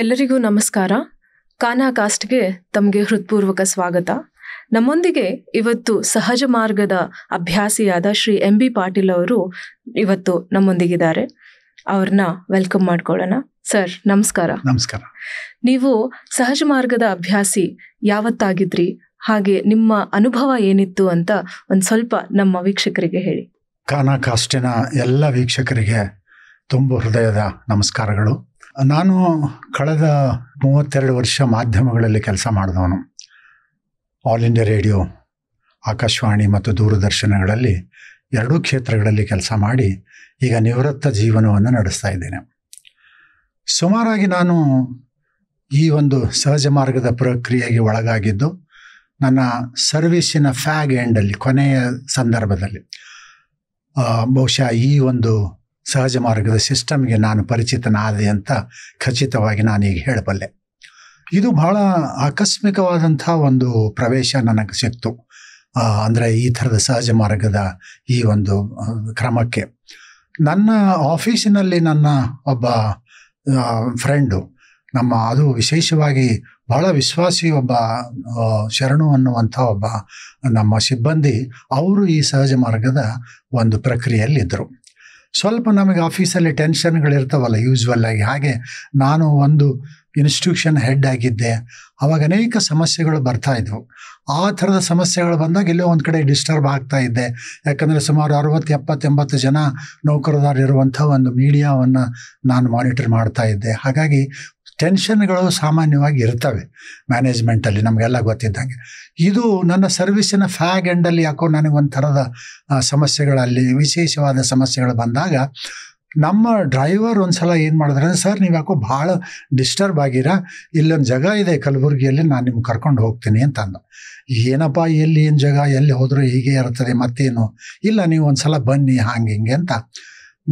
ಎಲ್ಲರಿಗೂ ನಮಸ್ಕಾರ ಕಾನಾ ಕಾಸ್ಟ್ಗೆ ತಮಗೆ ಹೃತ್ಪೂರ್ವಕ ಸ್ವಾಗತ ನಮ್ಮೊಂದಿಗೆ ಇವತ್ತು ಸಹಜ ಮಾರ್ಗದ ಅಭ್ಯಾಸಿಯಾದ ಶ್ರೀ ಎಂ ಬಿ ಪಾಟೀಲ್ ಅವರು ಇವತ್ತು ನಮ್ಮೊಂದಿಗಿದ್ದಾರೆ ಅವ್ರನ್ನ ವೆಲ್ಕಮ್ ಮಾಡ್ಕೊಳ್ಳೋಣ ಸರ್ ನಮಸ್ಕಾರ ನಮಸ್ಕಾರ ನೀವು ಸಹಜ ಮಾರ್ಗದ ಅಭ್ಯಾಸಿ ಯಾವತ್ತಾಗಿದ್ರಿ ಹಾಗೆ ನಿಮ್ಮ ಅನುಭವ ಏನಿತ್ತು ಅಂತ ಒಂದು ಸ್ವಲ್ಪ ನಮ್ಮ ವೀಕ್ಷಕರಿಗೆ ಹೇಳಿ ಕಾನಾ ಕಾಸ್ಟಿನ ಎಲ್ಲ ವೀಕ್ಷಕರಿಗೆ ತುಂಬ ಹೃದಯದ ನಮಸ್ಕಾರಗಳು ನಾನು ಕಳೆದ ಮೂವತ್ತೆರಡು ವರ್ಷ ಮಾಧ್ಯಮಗಳಲ್ಲಿ ಕೆಲಸ ಮಾಡಿದವನು ಆಲ್ ಇಂಡಿಯಾ ರೇಡಿಯೋ ಆಕಾಶವಾಣಿ ಮತ್ತು ದೂರದರ್ಶನಗಳಲ್ಲಿ ಎರಡೂ ಕ್ಷೇತ್ರಗಳಲ್ಲಿ ಕೆಲಸ ಮಾಡಿ ಈಗ ನಿವೃತ್ತ ಜೀವನವನ್ನು ನಡೆಸ್ತಾ ಇದ್ದೇನೆ ಸುಮಾರಾಗಿ ನಾನು ಈ ಒಂದು ಸಹಜ ಮಾರ್ಗದ ಪ್ರಕ್ರಿಯೆಗೆ ಒಳಗಾಗಿದ್ದು ನನ್ನ ಸರ್ವೀಸಿನ ಫ್ಯಾಗ್ ಎಂಡಲ್ಲಿ ಕೊನೆಯ ಸಂದರ್ಭದಲ್ಲಿ ಬಹುಶಃ ಈ ಒಂದು ಸಹಜ ಮಾರ್ಗದ ಸಿಸ್ಟಮ್ಗೆ ನಾನು ಪರಿಚಿತನಾದೆ ಅಂತ ಖಚಿತವಾಗಿ ನಾನೀಗ ಹೇಳಬಲ್ಲೆ ಇದು ಬಹಳ ಆಕಸ್ಮಿಕವಾದಂಥ ಒಂದು ಪ್ರವೇಶ ನನಗೆ ಸಿಕ್ತು ಅಂದರೆ ಈ ಥರದ ಸಹಜ ಮಾರ್ಗದ ಈ ಒಂದು ಕ್ರಮಕ್ಕೆ ನನ್ನ ಆಫೀಸಿನಲ್ಲಿ ನನ್ನ ಒಬ್ಬ ಫ್ರೆಂಡು ನಮ್ಮ ಅದು ವಿಶೇಷವಾಗಿ ಬಹಳ ವಿಶ್ವಾಸಿ ಒಬ್ಬ ಶರಣು ಅನ್ನುವಂಥ ಒಬ್ಬ ನಮ್ಮ ಸಿಬ್ಬಂದಿ ಅವರು ಈ ಸಹಜ ಮಾರ್ಗದ ಒಂದು ಪ್ರಕ್ರಿಯೆಯಲ್ಲಿದ್ದರು ಸ್ವಲ್ಪ ನಮಗೆ ಆಫೀಸಲ್ಲಿ ಟೆನ್ಷನ್ಗಳಿರ್ತಾವಲ್ಲ ಯೂಸ್ವಲ್ಲಾಗಿ ಹಾಗೆ ನಾನು ಒಂದು ಇನ್ಸ್ಟಿಟ್ಯೂಷನ್ ಹೆಡ್ ಆಗಿದ್ದೆ ಅವಾಗ ಅನೇಕ ಸಮಸ್ಯೆಗಳು ಬರ್ತಾ ಇದ್ವು ಆ ಥರದ ಸಮಸ್ಯೆಗಳು ಬಂದಾಗ ಎಲ್ಲೋ ಒಂದು ಕಡೆ ಡಿಸ್ಟರ್ಬ್ ಆಗ್ತಾ ಇದ್ದೆ ಯಾಕಂದರೆ ಸುಮಾರು ಅರವತ್ತು ಎಪ್ಪತ್ತೆಂಬತ್ತು ಜನ ನೌಕರದಾರರಿರುವಂಥ ಒಂದು ಮೀಡಿಯಾವನ್ನು ನಾನು ಮಾನಿಟರ್ ಮಾಡ್ತಾ ಇದ್ದೆ ಹಾಗಾಗಿ ಟೆನ್ಷನ್ಗಳು ಸಾಮಾನ್ಯವಾಗಿ ಇರ್ತವೆ ಮ್ಯಾನೇಜ್ಮೆಂಟಲ್ಲಿ ನಮಗೆಲ್ಲ ಗೊತ್ತಿದ್ದಂಗೆ ಇದು ನನ್ನ ಸರ್ವಿಸಿನ ಫ್ಯಾಗ್ ಎಂಡಲ್ಲಿ ಯಾಕೋ ಒಂದು ಥರದ ಸಮಸ್ಯೆಗಳಲ್ಲಿ ವಿಶೇಷವಾದ ಸಮಸ್ಯೆಗಳು ಬಂದಾಗ ನಮ್ಮ ಡ್ರೈವರ್ ಒಂದು ಸಲ ಏನು ಮಾಡಿದ್ರೆ ಸರ್ ನೀವು ಯಾಕೋ ಭಾಳ ಡಿಸ್ಟರ್ಬ್ ಆಗಿರ ಇಲ್ಲೊಂದು ಜಾಗ ಇದೆ ಕಲಬುರಗಿಯಲ್ಲಿ ನಾನು ನಿಮ್ಗೆ ಕರ್ಕೊಂಡು ಹೋಗ್ತೀನಿ ಅಂತ ಅಂದು ಏನಪ್ಪ ಎಲ್ಲಿ ಏನು ಜಾಗ ಎಲ್ಲಿ ಹೋದರೂ ಹೀಗೆ ಇರ್ತದೆ ಮತ್ತೇನು ಇಲ್ಲ ನೀವು ಒಂದು ಸಲ ಬನ್ನಿ ಹಾಂಗೆ ಹಿಂಗೆ ಅಂತ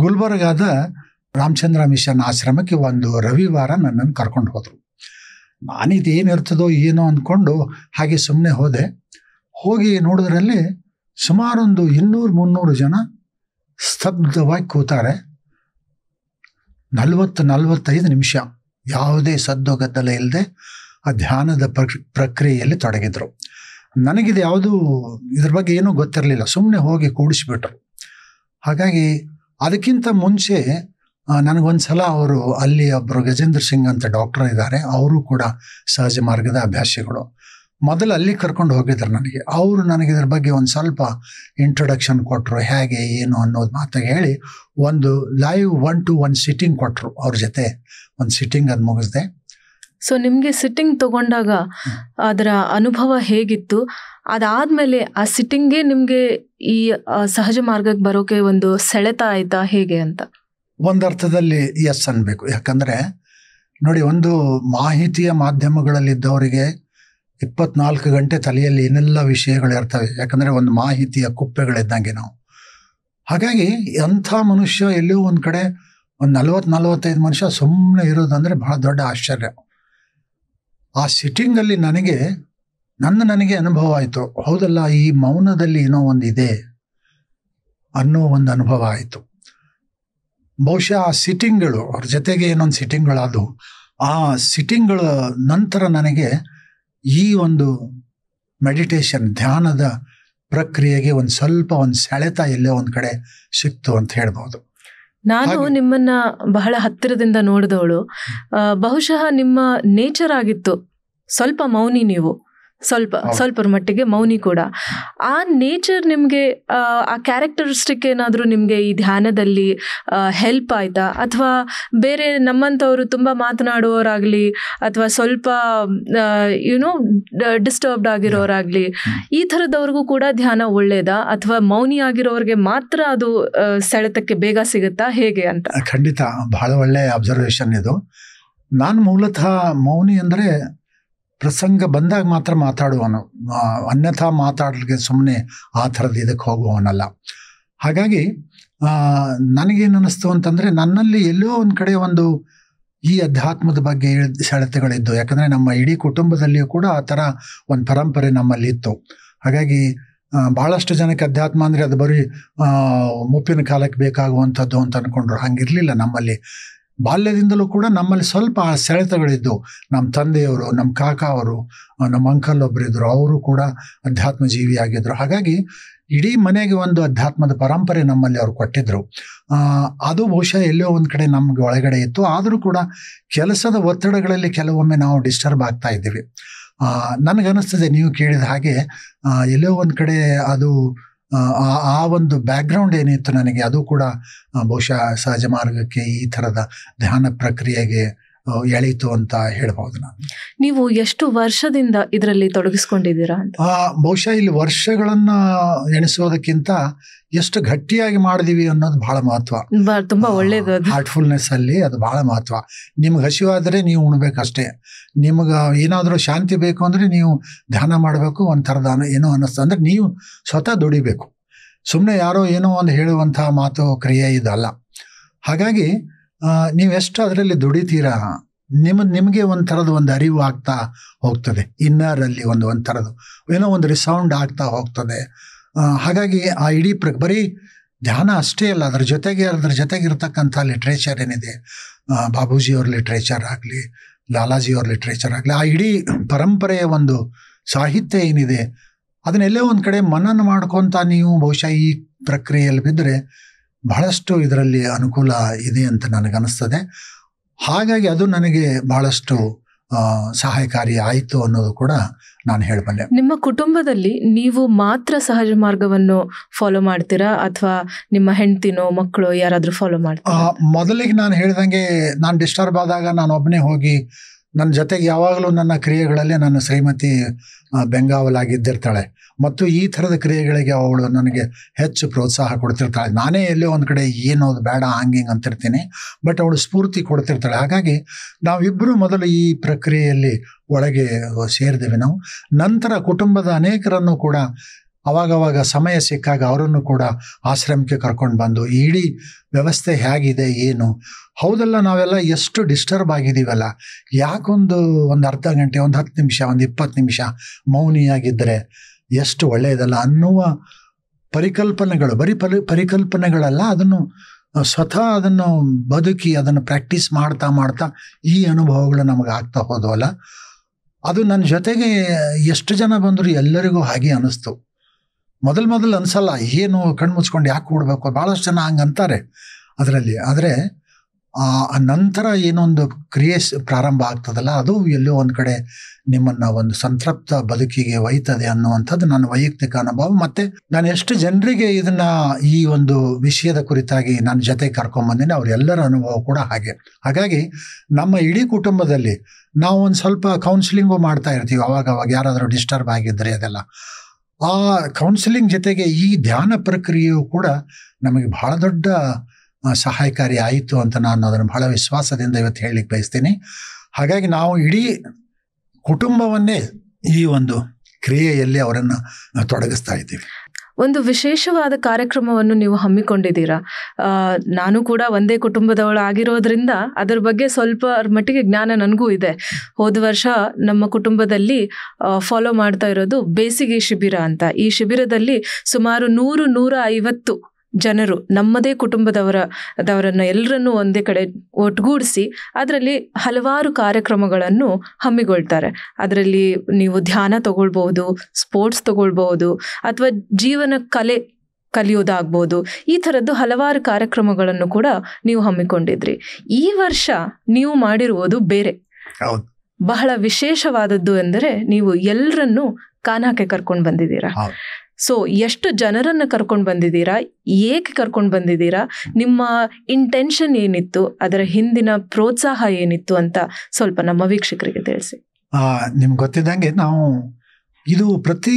ಗುಲ್ಬರ್ಗಾದ ರಾಮಚಂದ್ರ ಮಿಷನ್ ಆಶ್ರಮಕ್ಕೆ ಒಂದು ರವಿವಾರ ನನ್ನನ್ನು ಕರ್ಕೊಂಡು ಹೋದರು ನಾನಿದು ಏನಿರ್ತದೋ ಏನೋ ಅಂದ್ಕೊಂಡು ಹಾಗೆ ಸುಮ್ಮನೆ ಹೋದೆ ಹೋಗಿ ನೋಡಿದ್ರಲ್ಲಿ ಸುಮಾರೊಂದು ಇನ್ನೂರು ಮುನ್ನೂರು ಜನ ಸ್ತಬ್ಧವಾಗಿ ಕೂತಾರೆ ನಲವತ್ತು ನಲವತ್ತೈದು ನಿಮಿಷ ಯಾವುದೇ ಸದ್ದು ಗದ್ದಲ ಇಲ್ಲದೆ ಆ ಧ್ಯಾನದ ಪ್ರಕ್ ಪ್ರಕ್ರಿಯೆಯಲ್ಲಿ ತೊಡಗಿದ್ರು ನನಗಿದು ಯಾವುದು ಇದ್ರ ಬಗ್ಗೆ ಏನೂ ಗೊತ್ತಿರಲಿಲ್ಲ ಸುಮ್ಮನೆ ಹೋಗಿ ಕೂಡಿಸಿಬಿಟ್ರು ಹಾಗಾಗಿ ಅದಕ್ಕಿಂತ ಮುಂಚೆ ನನಗೊಂದ್ಸಲ ಅವರು ಅಲ್ಲಿ ಒಬ್ರು ಗಜೇಂದ್ರ ಸಿಂಗ್ ಅಂತ ಡಾಕ್ಟರ್ ಇದ್ದಾರೆ ಅವರು ಕೂಡ ಸಹಜ ಮಾರ್ಗದ ಅಭ್ಯಾಸಿಗಳು ಮೊದಲು ಅಲ್ಲಿ ಕರ್ಕೊಂಡು ಹೋಗಿದ್ರು ನನಗೆ ಅವರು ನನಗೆ ಇದ್ರ ಬಗ್ಗೆ ಒಂದು ಸ್ವಲ್ಪ ಇಂಟ್ರೊಡಕ್ಷನ್ ಕೊಟ್ಟರು ಹೇಗೆ ಏನು ಅನ್ನೋದು ಮಾತಾಗಿ ಹೇಳಿ ಒಂದು live one to one sitting ಕೊಟ್ಟರು ಅವ್ರ ಜೊತೆ ಒಂದು ಸಿಟ್ಟಿಂಗ್ ಅದು ಮುಗಿಸ್ದೆ ಸೊ ನಿಮಗೆ ಸಿಟ್ಟಿಂಗ್ ತಗೊಂಡಾಗ ಅದರ ಅನುಭವ ಹೇಗಿತ್ತು ಅದಾದಮೇಲೆ ಆ ಸಿಟ್ಟಿಂಗೇ ನಿಮಗೆ ಈ ಸಹಜ ಮಾರ್ಗಕ್ಕೆ ಬರೋಕೆ ಒಂದು ಸೆಳೆತ ಆಯ್ತಾ ಹೇಗೆ ಅಂತ ಒಂದು ಅರ್ಥದಲ್ಲಿ ಎಸ್ ಅನ್ಬೇಕು ಯಾಕಂದ್ರೆ ನೋಡಿ ಒಂದು ಮಾಹಿತಿಯ ಮಾಧ್ಯಮಗಳಲ್ಲಿದ್ದವರಿಗೆ ಇಪ್ಪತ್ನಾಲ್ಕು ಗಂಟೆ ತಲೆಯಲ್ಲಿ ಏನೆಲ್ಲ ಇರ್ತವೆ ಯಾಕಂದ್ರೆ ಒಂದು ಮಾಹಿತಿಯ ಕುಪ್ಪೆಗಳಿದ್ದಂಗೆ ನಾವು ಹಾಗಾಗಿ ಎಂಥ ಮನುಷ್ಯ ಎಲ್ಲೋ ಒಂದು ಕಡೆ ಒಂದು ನಲ್ವತ್ ನಲ್ವತ್ತೈದು ಮನುಷ್ಯ ಸುಮ್ಮನೆ ಇರೋದಂದ್ರೆ ಬಹಳ ದೊಡ್ಡ ಆಶ್ಚರ್ಯ ಆ ಸಿಟ್ಟಿಂಗಲ್ಲಿ ನನಗೆ ನನ್ನ ನನಗೆ ಅನುಭವ ಆಯಿತು ಹೌದಲ್ಲ ಈ ಮೌನದಲ್ಲಿ ಏನೋ ಒಂದಿದೆ ಅನ್ನೋ ಒಂದು ಅನುಭವ ಆಯಿತು ಬಹುಶಃ ಆ ಸಿಟ್ಟಿಂಗ್ಗಳು ಅವ್ರ ಜೊತೆಗೆ ಏನೊಂದು ಸಿಟ್ಟಿಂಗ್ಗಳಾದವು ಆ ಸಿಟ್ಟಿಂಗ್ಗಳ ನಂತರ ನನಗೆ ಈ ಒಂದು ಮೆಡಿಟೇಷನ್ ಧ್ಯಾನದ ಪ್ರಕ್ರಿಯೆಗೆ ಒಂದು ಸ್ವಲ್ಪ ಒಂದು ಸೆಳೆತ ಎಲ್ಲೋ ಒಂದು ಕಡೆ ಸಿಕ್ತು ಅಂತ ಹೇಳ್ಬೋದು ನಾನು ನಿಮ್ಮನ್ನ ಬಹಳ ಹತ್ತಿರದಿಂದ ನೋಡಿದವಳು ಬಹುಶಃ ನಿಮ್ಮ ನೇಚರ್ ಆಗಿತ್ತು ಸ್ವಲ್ಪ ಮೌನಿ ನೀವು ಸ್ವಲ್ಪ ಸ್ವಲ್ಪ ಮಟ್ಟಿಗೆ ಮೌನಿ ಕೂಡ ಆ ನೇಚರ್ ನಿಮಗೆ ಆ ಕ್ಯಾರೆಕ್ಟರಿಸ್ಟಿಕ್ ಏನಾದರೂ ನಿಮಗೆ ಈ ಧ್ಯಾನದಲ್ಲಿ ಹೆಲ್ಪ್ ಆಯ್ತಾ ಅಥವಾ ಬೇರೆ ನಮ್ಮಂಥವ್ರು ತುಂಬ ಮಾತನಾಡುವವರಾಗಲಿ ಅಥವಾ ಸ್ವಲ್ಪ ಯುನೋ ಡಿಸ್ಟರ್ಬ್ಡ್ ಆಗಿರೋರಾಗಲಿ ಈ ಥರದವ್ರಿಗೂ ಕೂಡ ಧ್ಯಾನ ಒಳ್ಳೇದಾ ಅಥವಾ ಮೌನಿ ಆಗಿರೋರಿಗೆ ಮಾತ್ರ ಅದು ಸೆಳೆತಕ್ಕೆ ಬೇಗ ಸಿಗುತ್ತಾ ಹೇಗೆ ಅಂತ ಖಂಡಿತ ಬಹಳ ಒಳ್ಳೆಯ ಅಬ್ಸರ್ವೇಷನ್ ಇದು ನಾನು ಮೂಲತಃ ಮೌನಿ ಅಂದರೆ ಪ್ರಸಂಗ ಬಂದಾಗ ಮಾತ್ರ ಮಾತಾಡುವನು ಅನ್ಯಥಾ ಮಾತಾಡಲಿಕ್ಕೆ ಸುಮ್ಮನೆ ಆ ಥರದ ಇದಕ್ಕೆ ಹೋಗುವವನಲ್ಲ ಹಾಗಾಗಿ ನನಗೇನು ಅನ್ನಿಸ್ತು ಅಂತಂದರೆ ನನ್ನಲ್ಲಿ ಎಲ್ಲೋ ಒಂದು ಕಡೆ ಒಂದು ಈ ಅಧ್ಯಾತ್ಮದ ಬಗ್ಗೆ ಸೆಳೆತಗಳಿದ್ದು ಯಾಕಂದರೆ ನಮ್ಮ ಇಡೀ ಕುಟುಂಬದಲ್ಲಿಯೂ ಕೂಡ ಆ ಥರ ಒಂದು ಪರಂಪರೆ ನಮ್ಮಲ್ಲಿ ಇತ್ತು ಹಾಗಾಗಿ ಭಾಳಷ್ಟು ಜನಕ್ಕೆ ಅಧ್ಯಾತ್ಮ ಅಂದರೆ ಅದು ಬರೀ ಮುಪ್ಪಿನ ಕಾಲಕ್ಕೆ ಬೇಕಾಗುವಂಥದ್ದು ಅಂತ ಅಂದ್ಕೊಂಡ್ರು ಹಂಗಿರಲಿಲ್ಲ ನಮ್ಮಲ್ಲಿ ಬಾಲ್ಯದಿಂದಲೂ ಕೂಡ ನಮ್ಮಲ್ಲಿ ಸ್ವಲ್ಪ ಸೆಳೆತಗಳಿದ್ದು ನಮ್ಮ ತಂದೆಯವರು ನಮ್ಮ ಕಾಕ ಅವರು ನಮ್ಮ ಅಂಕಲ್ ಒಬ್ಬರಿದ್ದರು ಅವರು ಕೂಡ ಅಧ್ಯಾತ್ಮ ಜೀವಿಯಾಗಿದ್ದರು ಹಾಗಾಗಿ ಇಡೀ ಮನೆಗೆ ಒಂದು ಅಧ್ಯಾತ್ಮದ ಪರಂಪರೆ ನಮ್ಮಲ್ಲಿ ಅವರು ಕೊಟ್ಟಿದ್ದರು ಅದು ಬಹುಶಃ ಎಲ್ಲೋ ಒಂದು ಕಡೆ ನಮಗೆ ಒಳಗಡೆ ಇತ್ತು ಆದರೂ ಕೂಡ ಕೆಲಸದ ಒತ್ತಡಗಳಲ್ಲಿ ಕೆಲವೊಮ್ಮೆ ನಾವು ಡಿಸ್ಟರ್ಬ್ ಆಗ್ತಾ ಇದ್ದೀವಿ ನನಗನ್ನಿಸ್ತದೆ ನೀವು ಕೇಳಿದ ಹಾಗೆ ಎಲ್ಲೋ ಒಂದು ಕಡೆ ಅದು ಆ ಆ ಒಂದು ಬ್ಯಾಕ್ಗ್ರೌಂಡ್ ಏನಿತ್ತು ನನಗೆ ಅದು ಕೂಡ ಬಹುಶಃ ಸಹಜ ಮಾರ್ಗಕ್ಕೆ ಈ ಥರದ ಧ್ಯಾನ ಪ್ರಕ್ರಿಯೆಗೆ ಎಳೀತು ಅಂತ ಹೇಳಬಹುದು ನಾನು ನೀವು ಎಷ್ಟು ವರ್ಷದಿಂದ ಇದರಲ್ಲಿ ತೊಡಗಿಸ್ಕೊಂಡಿದ್ದೀರಾ ಬಹುಶಃ ಇಲ್ಲಿ ವರ್ಷಗಳನ್ನ ಎಣಿಸೋದಕ್ಕಿಂತ ಎಷ್ಟು ಗಟ್ಟಿಯಾಗಿ ಮಾಡಿದೀವಿ ಅನ್ನೋದು ಬಹಳ ಮಹತ್ವ ತುಂಬಾ ಒಳ್ಳೇದು ಹಾರ್ಟ್ಫುಲ್ನೆಸ್ ಅಲ್ಲಿ ಅದು ಬಹಳ ಮಹತ್ವ ನಿಮ್ಗೆ ಹಸಿವಾದ್ರೆ ನೀವು ಉಣ್ಬೇಕಷ್ಟೇ ನಿಮ್ಗೆ ಏನಾದರೂ ಶಾಂತಿ ಬೇಕು ಅಂದ್ರೆ ನೀವು ಧ್ಯಾನ ಮಾಡಬೇಕು ಒಂಥರದ ಏನೋ ಅನ್ನಿಸ್ತು ಅಂದ್ರೆ ನೀವು ಸ್ವತಃ ದುಡಿಬೇಕು ಸುಮ್ಮನೆ ಯಾರೋ ಏನೋ ಒಂದು ಹೇಳುವಂತಹ ಮಾತು ಕ್ರಿಯೆ ಇದಲ್ಲ ಹಾಗಾಗಿ ನೀವೆಷ್ಟು ಅದರಲ್ಲಿ ದುಡಿತೀರಾ ನಿಮ್ಮ ನಿಮಗೆ ಒಂದು ಒಂದು ಅರಿವು ಆಗ್ತಾ ಹೋಗ್ತದೆ ಇನ್ನರಲ್ಲಿ ಒಂದು ಒಂಥರದ್ದು ಏನೋ ಒಂದು ರಿಸೌಂಡ್ ಆಗ್ತಾ ಹೋಗ್ತದೆ ಹಾಗಾಗಿ ಆ ಇಡೀ ಪ್ರ ಬರೀ ಧ್ಯಾನ ಅಷ್ಟೇ ಅಲ್ಲ ಅದ್ರ ಜೊತೆಗೆ ಅದ್ರ ಜೊತೆಗೆ ಇರತಕ್ಕಂಥ ಲಿಟ್ರೇಚರ್ ಏನಿದೆ ಬಾಬೂಜಿಯವ್ರ ಲಿಟ್ರೇಚರ್ ಆಗಲಿ ಲಾಲಾಜಿಯವ್ರ ಲಿಟ್ರೇಚರ್ ಆಗಲಿ ಆ ಇಡೀ ಪರಂಪರೆಯ ಒಂದು ಸಾಹಿತ್ಯ ಏನಿದೆ ಅದನ್ನೆಲ್ಲೇ ಒಂದು ಕಡೆ ಮನನ ಮಾಡ್ಕೊತ ನೀವು ಬಹುಶಃ ಈ ಪ್ರಕ್ರಿಯೆಯಲ್ಲಿ ಬಿದ್ದರೆ ಬಹಳಷ್ಟು ಇದರಲ್ಲಿ ಅನುಕೂಲ ಇದೆ ಅಂತ ನನಗನ್ನಿಸ್ತದೆ ಹಾಗಾಗಿ ಅದು ನನಗೆ ಬಹಳಷ್ಟು ಸಹಾಯಕಾರಿ ಆಯಿತು ಅನ್ನೋದು ಕೂಡ ನಾನು ಹೇಳಬಲ್ಲೆ ನಿಮ್ಮ ಕುಟುಂಬದಲ್ಲಿ ನೀವು ಮಾತ್ರ ಸಹಜ ಮಾರ್ಗವನ್ನು ಫಾಲೋ ಮಾಡ್ತೀರಾ ಅಥವಾ ನಿಮ್ಮ ಹೆಂಡ್ತಿನೋ ಮಕ್ಕಳು ಯಾರಾದರೂ ಫಾಲೋ ಮಾಡ್ತೀರಾ ಮೊದಲಿಗೆ ನಾನು ಹೇಳಿದಂಗೆ ನಾನು ಡಿಸ್ಟರ್ಬ್ ಆದಾಗ ನಾನು ಒಬ್ಬನೇ ಹೋಗಿ ನನ್ನ ಜೊತೆಗೆ ಯಾವಾಗಲೂ ನನ್ನ ಕ್ರಿಯೆಗಳಲ್ಲಿ ನನ್ನ ಶ್ರೀಮತಿ ಬೆಂಗಾವಲಾಗಿದ್ದಿರ್ತಾಳೆ ಮತ್ತು ಈ ಥರದ ಕ್ರಿಯೆಗಳಿಗೆ ಅವಳು ನನಗೆ ಹೆಚ್ಚು ಪ್ರೋತ್ಸಾಹ ಕೊಡ್ತಿರ್ತಾಳೆ ನಾನೇ ಎಲ್ಲೋ ಒಂದು ಕಡೆ ಏನು ಬೇಡ ಹಂಗಿಂಗ್ ಅಂತಿರ್ತೀನಿ ಬಟ್ ಅವಳು ಸ್ಫೂರ್ತಿ ಕೊಡ್ತಿರ್ತಾಳೆ ಹಾಗಾಗಿ ನಾವಿಬ್ಬರೂ ಮೊದಲು ಈ ಪ್ರಕ್ರಿಯೆಯಲ್ಲಿ ಒಳಗೆ ಸೇರಿದೆವು ನಾವು ನಂತರ ಕುಟುಂಬದ ಅನೇಕರನ್ನು ಕೂಡ ಅವಾಗವಾಗ ಸಮಯ ಸಿಕ್ಕಾಗ ಅವರನ್ನು ಕೂಡ ಆಶ್ರಮಕ್ಕೆ ಕರ್ಕೊಂಡು ಬಂದು ಇಡೀ ವ್ಯವಸ್ಥೆ ಹೇಗಿದೆ ಏನು ಹೌದಲ್ಲ ನಾವೆಲ್ಲ ಎಷ್ಟು ಡಿಸ್ಟರ್ಬ್ ಆಗಿದ್ದೀವಲ್ಲ ಯಾಕೊಂದು ಒಂದು ಅರ್ಧ ಗಂಟೆ ಒಂದು ಹತ್ತು ನಿಮಿಷ ಒಂದು ಇಪ್ಪತ್ತು ನಿಮಿಷ ಮೌನಿಯಾಗಿದ್ದರೆ ಎಷ್ಟು ಒಳ್ಳೆಯದಲ್ಲ ಅನ್ನುವ ಪರಿಕಲ್ಪನೆಗಳು ಬರೀ ಪರಿ ಪರಿಕಲ್ಪನೆಗಳಲ್ಲ ಅದನ್ನು ಸ್ವತಃ ಅದನ್ನು ಬದುಕಿ ಅದನ್ನು ಪ್ರಾಕ್ಟೀಸ್ ಮಾಡ್ತಾ ಮಾಡ್ತಾ ಈ ಅನುಭವಗಳು ನಮಗೆ ಆಗ್ತಾ ಹೋದವಲ್ಲ ಅದು ನನ್ನ ಜೊತೆಗೆ ಎಷ್ಟು ಜನ ಬಂದರೂ ಎಲ್ಲರಿಗೂ ಹಾಗೆ ಅನ್ನಿಸ್ತು ಮೊದಲು ಮೊದಲು ಅನಿಸಲ್ಲ ಏನು ಕಣ್ಣು ಮುಚ್ಕೊಂಡು ಯಾಕೆ ಕೂಡಬೇಕು ಭಾಳಷ್ಟು ಜನ ಹಂಗೆ ಅಂತಾರೆ ಅದರಲ್ಲಿ ಆದರೆ ಆ ನಂತರ ಏನೊಂದು ಕ್ರಿಯೆ ಪ್ರಾರಂಭ ಆಗ್ತದಲ್ಲ ಅದು ಎಲ್ಲೋ ಒಂದು ಕಡೆ ನಿಮ್ಮನ್ನು ಒಂದು ಸಂತೃಪ್ತ ಬದುಕಿಗೆ ಒಯ್ತದೆ ಅನ್ನುವಂಥದ್ದು ನನ್ನ ವೈಯಕ್ತಿಕ ಅನುಭವ ಮತ್ತು ನಾನು ಎಷ್ಟು ಜನರಿಗೆ ಇದನ್ನು ಈ ಒಂದು ವಿಷಯದ ಕುರಿತಾಗಿ ನಾನು ಜೊತೆ ಕರ್ಕೊಂಬಂದಿನಿ ಅವರೆಲ್ಲರ ಅನುಭವ ಕೂಡ ಹಾಗೆ ಹಾಗಾಗಿ ನಮ್ಮ ಇಡೀ ಕುಟುಂಬದಲ್ಲಿ ನಾವು ಒಂದು ಸ್ವಲ್ಪ ಕೌನ್ಸಿಲಿಂಗು ಮಾಡ್ತಾ ಇರ್ತೀವಿ ಅವಾಗ ಅವಾಗ ಯಾರಾದರೂ ಡಿಸ್ಟರ್ಬ್ ಆಗಿದ್ದರೆ ಅದೆಲ್ಲ ಆ ಕೌನ್ಸಿಲಿಂಗ್ ಜೊತೆಗೆ ಈ ಧ್ಯಾನ ಪ್ರಕ್ರಿಯೆಯು ಕೂಡ ನಮಗೆ ಬಹಳ ದೊಡ್ಡ ಸಹಾಯಕಾರಿ ಆಯಿತು ಅಂತ ನಾನು ಅದನ್ನು ಬಹಳ ವಿಶ್ವಾಸದಿಂದ ಇವತ್ತು ಹೇಳಲಿಕ್ಕೆ ಬಯಸ್ತೀನಿ ಹಾಗಾಗಿ ನಾವು ಇಡೀ ಕುಟುಂಬವನ್ನೇ ಈ ಒಂದು ಕ್ರಿಯೆಯಲ್ಲಿ ಅವರನ್ನು ತೊಡಗಿಸ್ತಾ ಇದ್ದೀವಿ ಒಂದು ವಿಶೇಷವಾದ ಕಾರ್ಯಕ್ರಮವನ್ನು ನೀವು ಹಮ್ಮಿಕೊಂಡಿದ್ದೀರಾ ನಾನು ಕೂಡ ಒಂದೇ ಕುಟುಂಬದವಳಾಗಿರೋದ್ರಿಂದ ಅದರ ಬಗ್ಗೆ ಸ್ವಲ್ಪ ಮಟ್ಟಿಗೆ ಜ್ಞಾನ ನನಗೂ ಇದೆ ಹೋದ ವರ್ಷ ನಮ್ಮ ಕುಟುಂಬದಲ್ಲಿ ಫಾಲೋ ಮಾಡ್ತಾ ಇರೋದು ಬೇಸಿಗೆ ಶಿಬಿರ ಅಂತ ಈ ಶಿಬಿರದಲ್ಲಿ ಸುಮಾರು ನೂರು ನೂರ ಐವತ್ತು ಜನರು ನಮ್ಮದೇ ಕುಟುಂಬದವರ ದವರನ್ನ ಎಲ್ಲರನ್ನೂ ಒಂದೇ ಕಡೆ ಒಟ್ಟುಗೂಡಿಸಿ ಅದರಲ್ಲಿ ಹಲವಾರು ಕಾರ್ಯಕ್ರಮಗಳನ್ನು ಹಮ್ಮಿಕೊಳ್ತಾರೆ ಅದರಲ್ಲಿ ನೀವು ಧ್ಯಾನ ತಗೊಳ್ಬಹುದು ಸ್ಪೋರ್ಟ್ಸ್ ತಗೊಳ್ಬಹುದು ಅಥವಾ ಜೀವನ ಕಲೆ ಕಲಿಯೋದಾಗ್ಬೋದು ಈ ಥರದ್ದು ಹಲವಾರು ಕಾರ್ಯಕ್ರಮಗಳನ್ನು ಕೂಡ ನೀವು ಹಮ್ಮಿಕೊಂಡಿದ್ರಿ ಈ ವರ್ಷ ನೀವು ಮಾಡಿರುವುದು ಬೇರೆ ಬಹಳ ವಿಶೇಷವಾದದ್ದು ಎಂದರೆ ನೀವು ಎಲ್ಲರನ್ನೂ ಕಾನಾಕೆ ಕರ್ಕೊಂಡು ಬಂದಿದ್ದೀರಾ ಸೊ ಎಷ್ಟು ಜನರನ್ನು ಕರ್ಕೊಂಡು ಬಂದಿದ್ದೀರಾ ಏಕೆ ಕರ್ಕೊಂಡು ಬಂದಿದ್ದೀರಾ ನಿಮ್ಮ ಇಂಟೆನ್ಷನ್ ಏನಿತ್ತು ಅದರ ಹಿಂದಿನ ಪ್ರೋತ್ಸಾಹ ಏನಿತ್ತು ಅಂತ ಸ್ವಲ್ಪ ನಮ್ಮ ವೀಕ್ಷಕರಿಗೆ ತಿಳಿಸಿ ನಿಮ್ಗೆ ಗೊತ್ತಿದ್ದಂಗೆ ನಾವು ಇದು ಪ್ರತಿ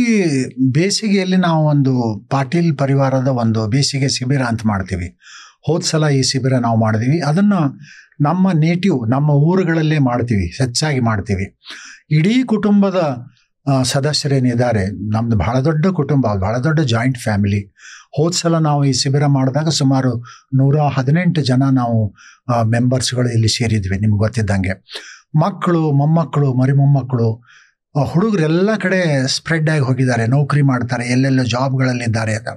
ಬೇಸಿಗೆಯಲ್ಲಿ ನಾವು ಒಂದು ಪಾಟೀಲ್ ಪರಿವಾರದ ಒಂದು ಬೇಸಿಗೆ ಶಿಬಿರ ಅಂತ ಮಾಡ್ತೀವಿ ಹೋದ ಸಲ ಈ ಶಿಬಿರ ನಾವು ಮಾಡಿದೀವಿ ಅದನ್ನು ನಮ್ಮ ನೇಟಿವ್ ನಮ್ಮ ಊರುಗಳಲ್ಲೇ ಮಾಡ್ತೀವಿ ಹೆಚ್ಚಾಗಿ ಮಾಡ್ತೀವಿ ಇಡೀ ಕುಟುಂಬದ ಸದಸ್ಯರೇನಿದ್ದಾರೆ ನಮ್ದು ಬಹಳ ದೊಡ್ಡ ಕುಟುಂಬ ಭಾಳ ದೊಡ್ಡ ಜಾಯಿಂಟ್ ಫ್ಯಾಮಿಲಿ ಹೋದ ಸಲ ನಾವು ಈ ಶಿಬಿರ ಮಾಡಿದಾಗ ಸುಮಾರು ನೂರ ಹದಿನೆಂಟು ಜನ ನಾವು ಮೆಂಬರ್ಸ್ಗಳು ಇಲ್ಲಿ ಸೇರಿದ್ವಿ ನಿಮ್ಗೆ ಗೊತ್ತಿದ್ದಂಗೆ ಮಕ್ಕಳು ಮೊಮ್ಮಕ್ಕಳು ಮರಿ ಮೊಮ್ಮಕ್ಕಳು ಹುಡುಗರೆಲ್ಲ ಕಡೆ ಸ್ಪ್ರೆಡ್ ಆಗಿ ಹೋಗಿದ್ದಾರೆ ನೌಕರಿ ಮಾಡ್ತಾರೆ ಎಲ್ಲೆಲ್ಲೋ ಜಾಬ್ಗಳಲ್ಲಿದ್ದಾರೆ ಅಂತ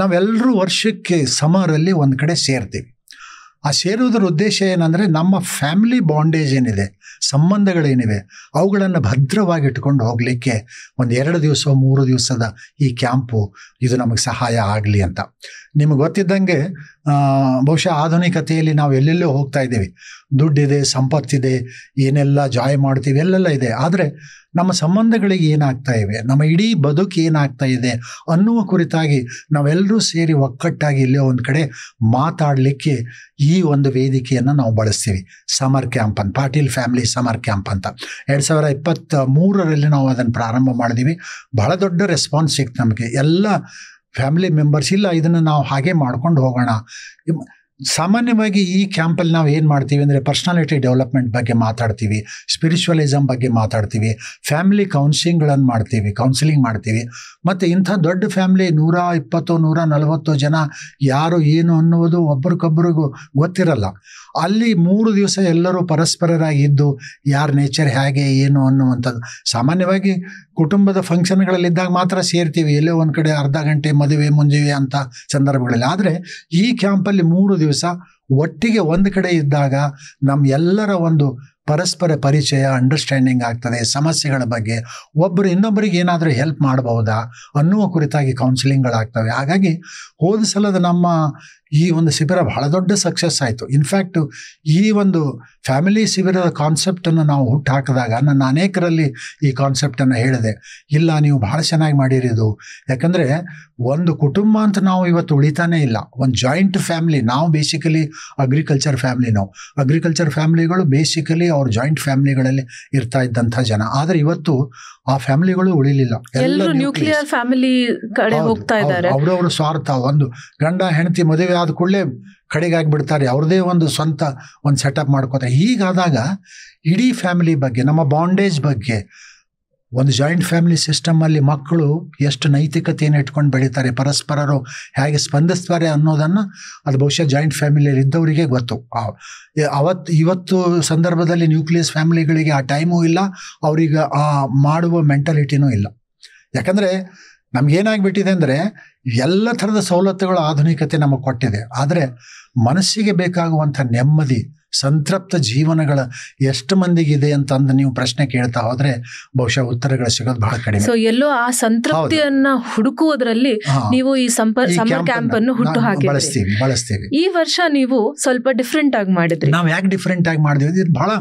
ನಾವೆಲ್ಲರೂ ವರ್ಷಕ್ಕೆ ಸಮರಲ್ಲಿ ಒಂದು ಕಡೆ ಸೇರ್ತೀವಿ ಆ ಸೇರೋದ್ರ ಉದ್ದೇಶ ಏನಂದರೆ ನಮ್ಮ ಫ್ಯಾಮಿಲಿ ಬಾಂಡೇಜ್ ಏನಿದೆ ಸಂಬಂಧಗಳೇನಿವೆ ಅವುಗಳನ್ನು ಭದ್ರವಾಗಿಟ್ಕೊಂಡು ಹೋಗಲಿಕ್ಕೆ ಒಂದು ಎರಡು ದಿವಸ ಮೂರು ದಿವಸದ ಈ ಕ್ಯಾಂಪು ಇದು ನಮಗೆ ಸಹಾಯ ಆಗಲಿ ಅಂತ ನಿಮಗೆ ಗೊತ್ತಿದ್ದಂಗೆ ಬಹುಶಃ ಆಧುನಿಕತೆಯಲ್ಲಿ ನಾವು ಎಲ್ಲೆಲ್ಲೋ ಹೋಗ್ತಾ ಇದ್ದೀವಿ ದುಡ್ಡಿದೆ ಸಂಪತ್ತಿದೆ ಏನೆಲ್ಲ ಜಾಯ್ ಮಾಡ್ತೀವಿ ಎಲ್ಲೆಲ್ಲ ಇದೆ ಆದರೆ ನಮ್ಮ ಸಂಬಂಧಗಳಿಗೆ ಏನಾಗ್ತಾ ಇವೆ ನಮ್ಮ ಇಡೀ ಬದುಕು ಏನಾಗ್ತಾ ಇದೆ ಅನ್ನುವ ಕುರಿತಾಗಿ ನಾವೆಲ್ಲರೂ ಸೇರಿ ಒಕ್ಕಟ್ಟಾಗಿ ಇಲ್ಲೇ ಒಂದು ಕಡೆ ಮಾತಾಡಲಿಕ್ಕೆ ಈ ಒಂದು ವೇದಿಕೆಯನ್ನು ನಾವು ಬಳಸ್ತೀವಿ ಸಮರ್ ಕ್ಯಾಂಪನ್ ಪಾಟೀಲ್ ಫ್ಯಾಮಿಲಿ ಸಮರ್ ಕ್ಯಾಂಪ್ ಅಂತ ಎರಡು ಸಾವಿರ ಇಪ್ಪತ್ತ ಮೂರರಲ್ಲಿ ನಾವು ಅದನ್ನು ಪ್ರಾರಂಭ ಮಾಡಿದ್ವಿ ಬಹಳ ದೊಡ್ಡ ರೆಸ್ಪಾನ್ಸ್ ಸಿಕ್ತು ನಮಗೆ ಎಲ್ಲ ಫ್ಯಾಮಿಲಿ ಮೆಂಬರ್ಸ್ ಇಲ್ಲ ಇದನ್ನು ನಾವು ಹಾಗೆ ಮಾಡ್ಕೊಂಡು ಹೋಗೋಣ ಸಾಮಾನ್ಯವಾಗಿ ಈ ಕ್ಯಾಂಪಲ್ಲಿ ನಾವು ಏನು ಮಾಡ್ತೀವಿ ಅಂದರೆ ಪರ್ಸ್ನಾಲಿಟಿ ಡೆವಲಪ್ಮೆಂಟ್ ಬಗ್ಗೆ ಮಾತಾಡ್ತೀವಿ ಸ್ಪಿರಿಚುವಲಿಸಮ್ ಬಗ್ಗೆ ಮಾತಾಡ್ತೀವಿ ಫ್ಯಾಮಿಲಿ ಕೌನ್ಸಿಲಿಂಗ್ಗಳನ್ನು ಮಾಡ್ತೀವಿ ಕೌನ್ಸಿಲಿಂಗ್ ಮಾಡ್ತೀವಿ ಮತ್ತು ಇಂಥ ದೊಡ್ಡ ಫ್ಯಾಮಿಲಿ ನೂರ ಇಪ್ಪತ್ತು ನೂರ ನಲವತ್ತು ಜನ ಯಾರು ಏನು ಅನ್ನುವುದು ಒಬ್ರಿಗೊಬ್ರಿಗೂ ಗೊತ್ತಿರಲ್ಲ ಅಲ್ಲಿ ಮೂರು ದಿವಸ ಎಲ್ಲರೂ ಪರಸ್ಪರರಾಗಿ ಇದ್ದು ಯಾರ ನೇಚರ್ ಹೇಗೆ ಏನು ಅನ್ನುವಂಥದ್ದು ಸಾಮಾನ್ಯವಾಗಿ ಕುಟುಂಬದ ಫಂಕ್ಷನ್ಗಳಲ್ಲಿದ್ದಾಗ ಮಾತ್ರ ಸೇರ್ತೀವಿ ಎಲ್ಲೋ ಒಂದು ಕಡೆ ಅರ್ಧ ಗಂಟೆ ಮದುವೆ ಮುಂಜುವೆ ಅಂತ ಸಂದರ್ಭಗಳಲ್ಲಿ ಆದರೆ ಈ ಕ್ಯಾಂಪಲ್ಲಿ ಮೂರು ದಿವಸ ದಿವಸ ಒಟ್ಟಿಗೆ ಒಂದು ಕಡೆ ಇದ್ದಾಗ ನಮ್ಮ ಎಲ್ಲರ ಒಂದು ಪರಸ್ಪರ ಪರಿಚಯ ಅಂಡರ್ಸ್ಟ್ಯಾಂಡಿಂಗ್ ಆಗ್ತದೆ ಸಮಸ್ಯೆಗಳ ಬಗ್ಗೆ ಒಬ್ಬರು ಇನ್ನೊಬ್ಬರಿಗೆ ಏನಾದರೂ ಹೆಲ್ಪ್ ಮಾಡಬಹುದಾ ಅನ್ನುವ ಕುರಿತಾಗಿ ಕೌನ್ಸಿಲಿಂಗ್ಗಳಾಗ್ತವೆ ಹಾಗಾಗಿ ಹೋದ ಸಲದ ನಮ್ಮ ಈ ಒಂದು ಶಿಬಿರ ಬಹಳ ದೊಡ್ಡ ಸಕ್ಸಸ್ ಆಯಿತು ಇನ್ಫ್ಯಾಕ್ಟ್ ಈ ಒಂದು ಫ್ಯಾಮಿಲಿ ಶಿಬಿರದ ಕಾನ್ಸೆಪ್ಟನ್ನು ನಾವು ಹುಟ್ಟು ಹಾಕಿದಾಗ ನನ್ನ ಅನೇಕರಲ್ಲಿ ಈ ಕಾನ್ಸೆಪ್ಟನ್ನು ಹೇಳಿದೆ ಇಲ್ಲ ನೀವು ಬಹಳ ಚೆನ್ನಾಗಿ ಮಾಡಿರೋದು ಯಾಕಂದರೆ ಒಂದು ಕುಟುಂಬ ಅಂತ ನಾವು ಇವತ್ತು ಉಳಿತಾನೆ ಇಲ್ಲ ಒಂದು ಜಾಯಿಂಟ್ ಫ್ಯಾಮಿಲಿ ನಾವು ಬೇಸಿಕಲಿ ಅಗ್ರಿಕಲ್ಚರ್ ಫ್ಯಾಮಿಲಿ ನಾವು ಅಗ್ರಿಕಲ್ಚರ್ ಫ್ಯಾಮಿಲಿಗಳು ಬೇಸಿಕಲಿ ಅವ್ರ ಜಾಯಿಂಟ್ ಫ್ಯಾಮಿಲಿಗಳಲ್ಲಿ ಇರ್ತಾ ಇದ್ದಂಥ ಜನ ಆದರೆ ಇವತ್ತು ಆ ಫ್ಯಾಮಿಲಿಗಳು ಉಳಿಲಿಲ್ಲ ಎಲ್ಲರೂ ನ್ಯೂಕ್ಲಿಯರ್ ಫ್ಯಾಮಿಲಿ ಕಡೆ ಹೋಗ್ತಾ ಇದ್ದಾರೆ ಅವರವರ ಸ್ವಾರ್ಥ ಒಂದು ಗಂಡ ಹೆಂಡತಿ ಮದುವೆ ಆದ ಕೂಡಲೇ ಆಗಿಬಿಡ್ತಾರೆ ಅವ್ರದ್ದೇ ಒಂದು ಸ್ವಂತ ಒಂದು ಸೆಟಪ್ ಮಾಡ್ಕೋತಾರೆ ಹೀಗಾದಾಗ ಇಡೀ ಫ್ಯಾಮಿಲಿ ಬಗ್ಗೆ ನಮ್ಮ ಬಾಂಡೇಜ್ ಬಗ್ಗೆ ಒಂದು ಜಾಯಿಂಟ್ ಫ್ಯಾಮಿಲಿ ಸಿಸ್ಟಮಲ್ಲಿ ಮಕ್ಕಳು ಎಷ್ಟು ನೈತಿಕತೆಯನ್ನು ಇಟ್ಕೊಂಡು ಬೆಳೀತಾರೆ ಪರಸ್ಪರರು ಹೇಗೆ ಸ್ಪಂದಿಸ್ತಾರೆ ಅನ್ನೋದನ್ನು ಅದು ಬಹುಶಃ ಜಾಯಿಂಟ್ ಫ್ಯಾಮಿಲಿಯಲ್ಲಿ ಇದ್ದವರಿಗೆ ಗೊತ್ತು ಅವತ್ತು ಇವತ್ತು ಸಂದರ್ಭದಲ್ಲಿ ನ್ಯೂಕ್ಲಿಯಸ್ ಫ್ಯಾಮಿಲಿಗಳಿಗೆ ಆ ಟೈಮೂ ಇಲ್ಲ ಅವ್ರಿಗೆ ಆ ಮಾಡುವ ಮೆಂಟಾಲಿಟಿನೂ ಇಲ್ಲ ಯಾಕಂದರೆ ಏನಾಗ್ಬಿಟ್ಟಿದೆ ಅಂದ್ರೆ ಎಲ್ಲ ತರದ ಸವಲತ್ತುಗಳು ಆಧುನಿಕತೆ ನಮಗೆ ಕೊಟ್ಟಿದೆ ಆದರೆ ಮನಸ್ಸಿಗೆ ಬೇಕಾಗುವಂತ ನೆಮ್ಮದಿ ಸಂತೃಪ್ತ ಜೀವನಗಳ ಎಷ್ಟು ಮಂದಿಗಿದೆ ಅಂತ ನೀವು ಪ್ರಶ್ನೆ ಕೇಳ್ತಾ ಹೋದ್ರೆ ಬಹುಶಃ ಉತ್ತರಗಳು ಸಿಗೋದು ಬಹಳ ಕಡಿಮೆ ಸೊ ಎಲ್ಲೋ ಆ ಸಂತೃಪ್ತಿಯನ್ನ ಹುಡುಕುವುದರಲ್ಲಿ ನೀವು ಈ ಸಮರ್ ಕ್ಯಾಂಪ್ ಅನ್ನು ಹುಟ್ಟು ಹಾಕಿ ಬಳಸ್ತೀವಿ ಬಳಸ್ತೀವಿ ಈ ವರ್ಷ ನೀವು ಸ್ವಲ್ಪ ಡಿಫ್ರೆಂಟ್ ಆಗಿ ಮಾಡಿದ್ರಿ ನಾವು ಯಾಕೆ ಡಿಫ್ರೆಂಟ್ ಆಗಿ ಮಾಡಿದೀವಿ ಇದು ಬಹಳ